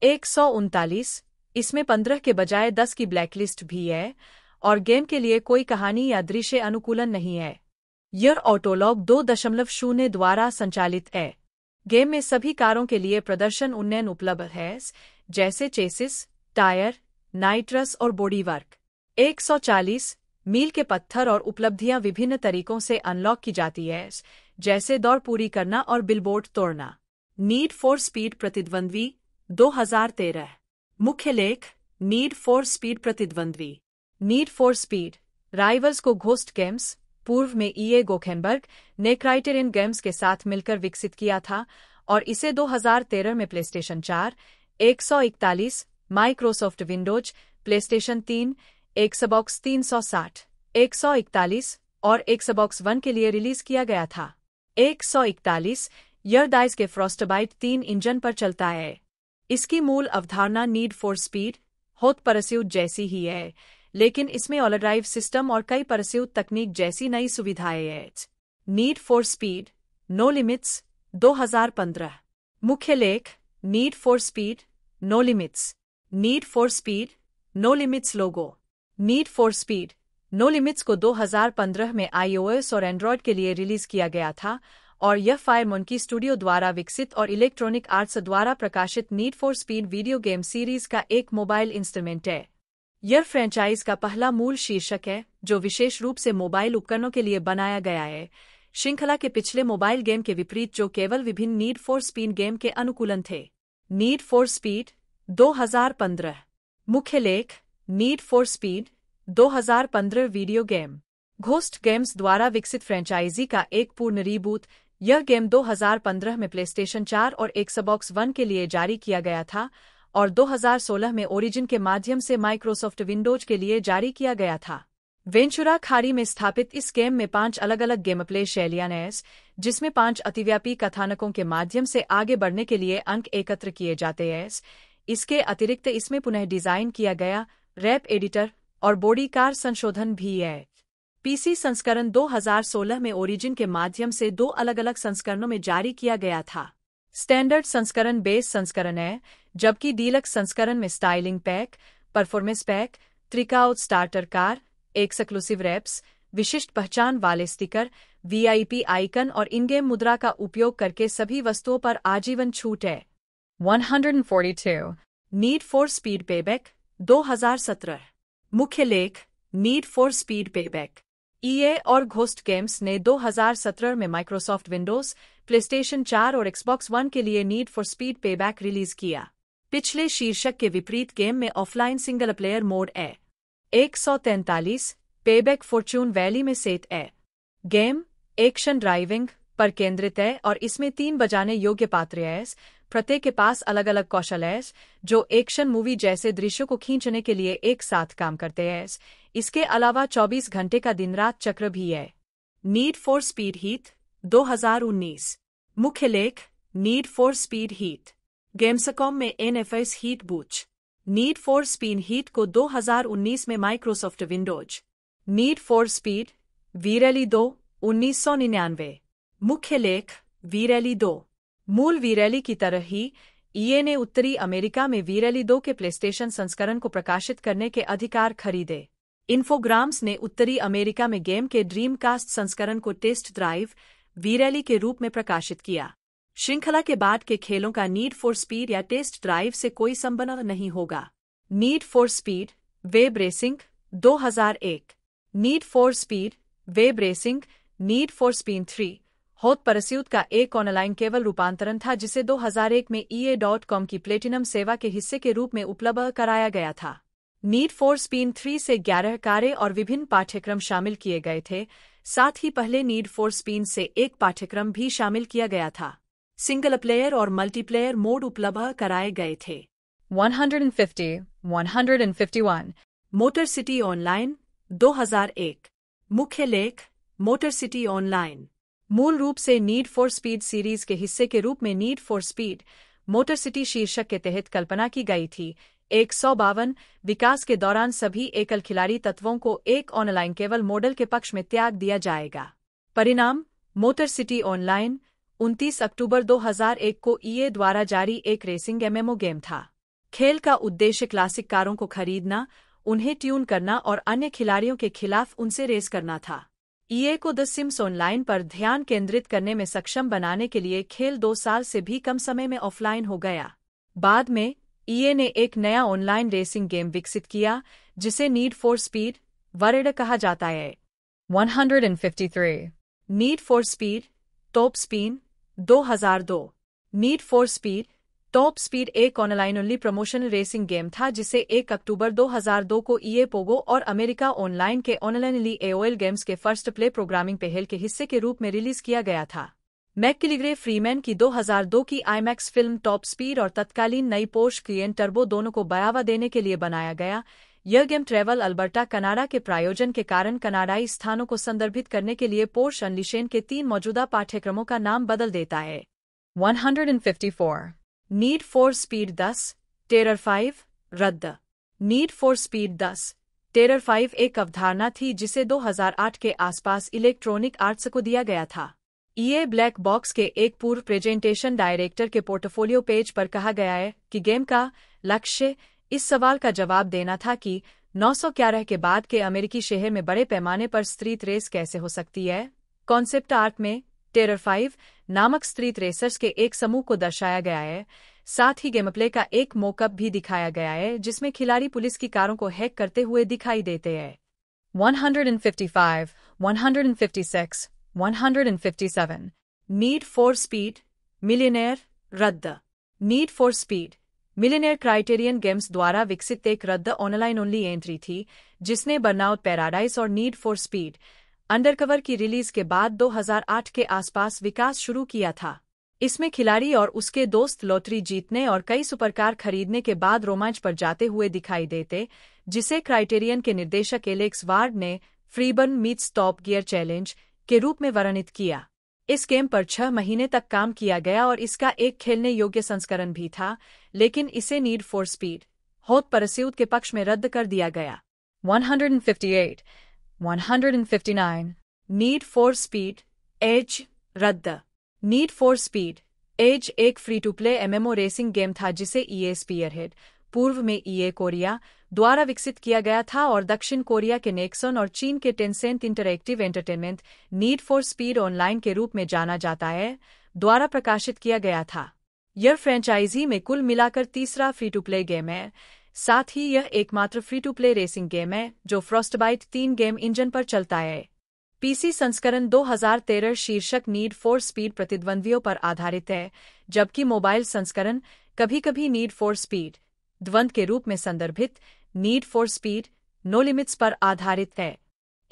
एक इसमें पंद्रह के बजाय दस की ब्लैकलिस्ट भी है और गेम के लिए कोई कहानी या दृश्य अनुकूलन नहीं है यह ऑटोलॉग दो दशमलव शून्य द्वारा संचालित है गेम में सभी कारों के लिए प्रदर्शन उन्नयन उपलब्ध है जैसे चेसिस टायर नाइट्रस और बॉडीवर्क 140 मील के पत्थर और उपलब्धियां विभिन्न तरीकों से अनलॉक की जाती है जैसे दौड़ पूरी करना और बिलबोर्ड तोड़ना नीड फॉर स्पीड प्रतिद्वंद्वी 2013 मुख्य लेख नीड फॉर स्पीड प्रतिद्वंद्वी नीड फॉर स्पीड राइवल्स को घोस्ट गेम्स पूर्व में ईए e गोखेनबर्ग ने क्राइटेरियन गेम्स के साथ मिलकर विकसित किया था और इसे 2013 में PlayStation 4, 141, Microsoft Windows PlayStation 3, Xbox 360, 141 और एक सबॉक्स वन के लिए रिलीज किया गया था 141 यरदाइज के फ्रॉस्टबाइट तीन इंजन पर चलता है इसकी मूल अवधारणा Need for Speed Hot Pursuit जैसी ही है लेकिन इसमें ड्राइव सिस्टम और कई परस्यूत तकनीक जैसी नई सुविधाएं हैं Need for Speed No Limits 2015 मुख्य लेख need for Speed No Limits Need for Speed No Limits logo Need for Speed No Limits को 2015 में आईओएस और एंड्रॉयड के लिए रिलीज किया गया था और यह फायर मुनकी स्टूडियो द्वारा विकसित और इलेक्ट्रॉनिक आर्ट्स द्वारा प्रकाशित Need for Speed video game series का एक मोबाइल इंस्ट्रूमेंट है यह फ्रेंचाइज का पहला मूल शीर्षक है जो विशेष रूप से मोबाइल उपकरणों के लिए बनाया गया है श्रृंखला के पिछले मोबाइल गेम के विपरीत जो केवल विभिन्न नीड फॉर स्पीड गेम के अनुकूलन थे नीड फॉर स्पीड 2015 मुख्य लेख need for Speed 2015 video game Ghost Games द्वारा विकसित फ्रेंचाइजी का एक पूर्ण रीबूत यह गेम 2015 में प्लेस्टेशन 4 और एक सबॉक्स वन के लिए जारी किया गया था और 2016 में ओरिजिन के माध्यम से माइक्रोसॉफ्ट विंडोज के लिए जारी किया गया था वेंचुरा खाड़ी में स्थापित इस गेम में पांच अलग अलग गेम प्ले शैलियां नैस जिसमें पांच अतिव्यापी कथानकों के माध्यम से आगे बढ़ने के लिए अंक एकत्र किए जाते हैं इसके अतिरिक्त इसमें पुनः डिजाइन किया गया रैप एडिटर और बॉडी कार संशोधन भी है पीसी संस्करण 2016 में ओरिजिन के माध्यम से दो अलग अलग संस्करणों में जारी किया गया था स्टैंडर्ड संस्करण बेस संस्करण है जबकि डीलक्स संस्करण में स्टाइलिंग पैक परफॉर्मेंस पैक त्रिकाउट स्टार्टर कार एक्सक्लूसिव रैप्स विशिष्ट पहचान वाले स्टिकर वीआईपी आइकन और इनगेम मुद्रा का उपयोग करके सभी वस्तुओं पर आजीवन छूट है 142 नीड फॉर स्पीड पेबैक 2017 मुख्य लेख need for Speed Payback EA e और घोस्ट गेम्स ने 2017 में माइक्रोसॉफ्ट विंडोज प्लेस्टेशन 4 और एक्सबॉक्स वन के लिए Need for Speed Pay release किया पिछले शीर्षक के विपरीत गेम में ऑफलाइन सिंगल प्लेयर मोड ए एक सौ तैंतालीस पेबैक फॉर्च्यून वैली में सेट ए गेम एक्शन ड्राइविंग पर केंद्रित है और इसमें तीन बजाने योग्य पात्र एस प्रत्येक के पास अलग अलग कौशल है जो एक्शन मूवी जैसे दृश्यों को खींचने के लिए एक साथ काम करते हैं इसके अलावा 24 घंटे का दिन रात चक्र भी है नीड फॉर स्पीड हीट 2019 मुख्य लेख need for Speed Heat Gamescom में एनएफएस हीट बूच नीड फॉर स्पीड हीट को 2019 में Microsoft Windows Need for Speed वीरैली दो उन्नीस मुख्य लेख वीरैली दो मूल वीरेली की तरह ही ईए e ने उत्तरी अमेरिका में वीरेली दो के प्लेस्टेशन संस्करण को प्रकाशित करने के अधिकार खरीदे इन्फोग्राम्स ने उत्तरी अमेरिका में गेम के ड्रीमकास्ट संस्करण को टेस्ट ड्राइव वीरेली के रूप में प्रकाशित किया श्रृंखला के बाद के खेलों का नीड फॉर स्पीड या टेस्ट ड्राइव से कोई संबंध नहीं होगा Need for Speed web racing 2001 Need for Speed web racing Need for Speed three Hot Pursuit का एक ऑनलाइन केवल रूपांतरण था जिसे 2001 में ई e की प्लेटिनम सेवा के हिस्से के रूप में उपलब्ध कराया गया था नीट फोर स्पीन थ्री से ग्यारह कार्य और विभिन्न पाठ्यक्रम शामिल किए गए थे साथ ही पहले नीड फोर स्पीन से एक पाठ्यक्रम भी शामिल किया गया था सिंगल प्लेयर और मल्टीप्लेयर मोड उपलब्ध कराए गए थे 150, 151, मोटर सिटी ऑनलाइन 2001, मुख्य लेख मोटर सिटी ऑनलाइन मूल रूप से नीड फॉर स्पीड सीरीज के हिस्से के रूप में need for Speed Motor City शीर्षक के तहत कल्पना की गई थी एक सौ बावन विकास के दौरान सभी एकल खिलाड़ी तत्वों को एक ऑनलाइन केवल मॉडल के पक्ष में त्याग दिया जाएगा परिणाम मोटर सिटी ऑनलाइन 29 अक्टूबर 2001 को ईए e द्वारा जारी एक रेसिंग एमएमओ गेम था खेल का उद्देश्य क्लासिक कारों को खरीदना उन्हें ट्यून करना और अन्य खिलाड़ियों के खिलाफ उनसे रेस करना था ईए e को द सिम्स ऑनलाइन पर ध्यान केंद्रित करने में सक्षम बनाने के लिए खेल दो साल से भी कम समय में ऑफलाइन हो गया बाद में ईए e ने एक नया ऑनलाइन रेसिंग गेम विकसित किया जिसे नीड फॉर स्पीड वरेड कहा जाता है 153 Need for Speed Top Speed 2002 Need for Speed Top Speed एक online only promotional racing game था जिसे 1 अक्टूबर 2002 को ईए e पोगो और अमेरिका ऑनलाइन के ऑनलाइनली एओएल गेम्स के फर्स्ट प्ले प्रोग्रामिंग पहल के हिस्से के रूप में रिलीज किया गया था मैक किलिग्रे फ्रीमैन की 2002 की आईमैक्स फिल्म टॉप स्पीड और तत्कालीन नई पोर्श क्लियन टर्बो दोनों को बयावा देने के लिए बनाया गया यह गेम ट्रेवल अल्बर्टा कनाडा के प्रायोजन के कारण कनाडाई स्थानों को संदर्भित करने के लिए पोर्श अनलिशेन के तीन मौजूदा पाठ्यक्रमों का नाम बदल देता है 154 नीड फॉर स्पीड दस टेरर फाइव रद्द नीड फॉर स्पीड दस टेरर फाइव एक अवधारणा थी जिसे 2008 के आसपास इलेक्ट्रॉनिक आर्ट्स को दिया गया था ये ब्लैक बॉक्स के एक पूर्व प्रेजेंटेशन डायरेक्टर के पोर्टफोलियो पेज पर कहा गया है कि गेम का लक्ष्य इस सवाल का जवाब देना था कि 911 के बाद के अमेरिकी शहर में बड़े पैमाने पर स्त्रीत रेस कैसे हो सकती है कॉन्सेप्ट आर्ट में टेरर फाइव नामक स्त्रीत रेसर्स के एक समूह को दर्शाया गया है साथ ही गेमप्ले का एक मोकअप भी दिखाया गया है जिसमें खिलाड़ी पुलिस की कारों को हैक करते हुए दिखाई देते हैं 155, 156, 157, Need for Speed, Millionaire, रद्द Need for Speed Millionaire Criterion Games द्वारा विकसित एक रद्द ऑनलाइन ओनली एंट्री थी जिसने बर्नाउट पैराडाइज और नीड फॉर स्पीड अंडरकवर की रिलीज के बाद 2008 के आसपास विकास शुरू किया था इसमें खिलाड़ी और उसके दोस्त लॉटरी जीतने और कई सुपरकार खरीदने के बाद रोमांच पर जाते हुए दिखाई देते जिसे क्राइटेरियन के निर्देशक एलेक्स वार्ड ने Freeburn meets Top Gear challenge के रूप में वर्णित किया इस गेम पर छह महीने तक काम किया गया और इसका एक खेलने योग्य संस्करण भी था लेकिन इसे नीड फॉर स्पीड होत परस्यूत के पक्ष में रद्द कर दिया गया 158 159. Need for Speed Edge रद्द नीड for स्पीड एज एक free to play MMO racing game था जिसे ईए e हेड पूर्व में ईए e कोरिया द्वारा विकसित किया गया था और दक्षिण कोरिया के नेक्सन और चीन के Tencent Interactive Entertainment Need for Speed online के रूप में जाना जाता है द्वारा प्रकाशित किया गया था यह फ्रेंचाइजी में कुल मिलाकर तीसरा फ्री टू प्ले गेम है साथ ही यह एकमात्र free to play racing game है जो फ्रॉस्टबाइट तीन गेम इंजन पर चलता है पीसी संस्करण 2013 शीर्षक नीड फॉर स्पीड प्रतिद्वंद्वियों पर आधारित है जबकि मोबाइल संस्करण कभी कभी नीड फॉर स्पीड द्वंद्व के रूप में संदर्भित Need for Speed No Limits पर आधारित है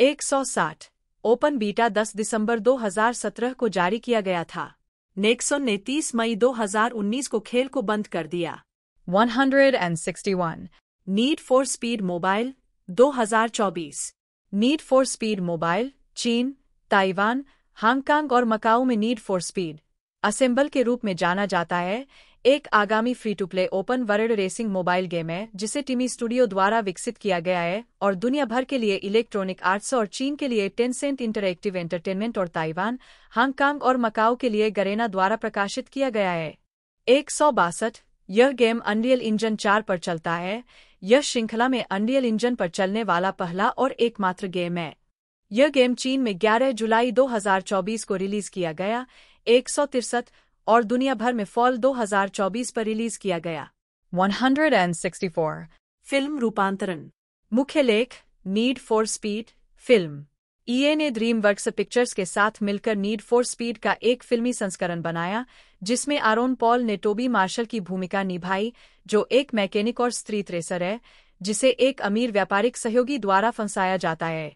160 ओपन बीटा 10 दिसंबर 2017 को जारी किया गया था नेक्सोन ने 30 मई 2019 को खेल को बंद कर दिया 161. Need for Speed mobile 2024. Need for Speed mobile चीन ताइवान हांगकांग और मकाऊ में नीड फॉर स्पीड असेंबल के रूप में जाना जाता है एक आगामी free to play open world racing mobile game है जिसे टीमी स्टूडियो द्वारा विकसित किया गया है और दुनिया भर के लिए इलेक्ट्रॉनिक आर्ट्स और चीन के लिए टेंसेंट इंटरएक्टिव एंटरटेनमेंट और ताइवान हांगकांग और मकाऊ के लिए गरेना द्वारा प्रकाशित किया गया है एक सौ बासठ यह गेम अनरियल इंजन चार पर चलता है यह श्रृंखला में अनरियल इंजन पर चलने वाला पहला और एकमात्र गेम है यह गेम चीन में 11 जुलाई 2024 को रिलीज किया गया एक और दुनिया भर में फॉल 2024 पर रिलीज किया गया 164 फिल्म रूपांतरण मुख्य लेख need for Speed film EA ने ड्रीम वर्क्स पिक्चर्स के साथ मिलकर नीड फॉर स्पीड का एक फिल्मी संस्करण बनाया जिसमें आरोन पॉल ने टोबी मार्शल की भूमिका निभाई जो एक मैकेनिक और स्त्री त्रेसर है जिसे एक अमीर व्यापारिक सहयोगी द्वारा फंसाया जाता है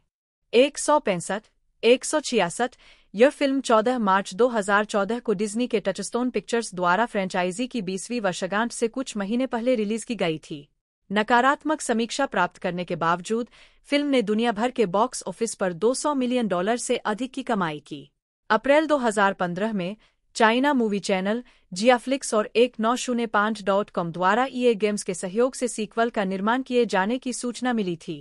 एक सौ पैंसठ एक सौ छियासठ यह फिल्म 14 मार्च 2014 को डिज्नी के टचस्टोन पिक्चर्स द्वारा फ्रेंचाइजी की बीसवीं वर्षगांठ से कुछ महीने पहले रिलीज की गई थी नकारात्मक समीक्षा प्राप्त करने के बावजूद फिल्म ने दुनिया भर के बॉक्स ऑफिस पर 200 मिलियन डॉलर से अधिक की कमाई की अप्रैल 2015 में चाइना मूवी चैनल जियाफ्लिक्स और एक नौ शून्य पांच डॉट कॉम द्वारा ईए e गेम्स के सहयोग से सीक्वल का निर्माण किए जाने की सूचना मिली थी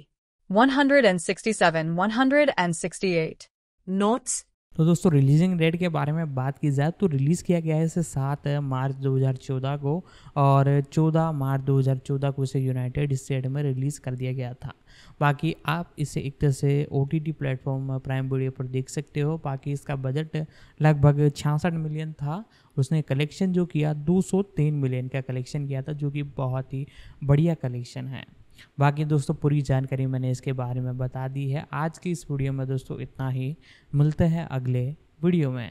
167, 168 नोट्स तो दोस्तों रिलीजिंग डेट के बारे में बात की जाए तो रिलीज़ किया गया है इसे सात मार्च 2014 को और 14 मार्च 2014 को इसे यूनाइटेड स्टेट में रिलीज़ कर दिया गया था बाकी आप इसे एक तरह से O T T platform Prime Video पर देख सकते हो बाकी इसका बजट लगभग छियासठ मिलियन था उसने कलेक्शन जो किया 203 मिलियन का कलेक्शन किया था जो कि बहुत ही बढ़िया कलेक्शन है बाकी दोस्तों पूरी जानकारी मैंने इसके बारे में बता दी है आज की इस वीडियो में दोस्तों इतना ही मिलते हैं अगले वीडियो में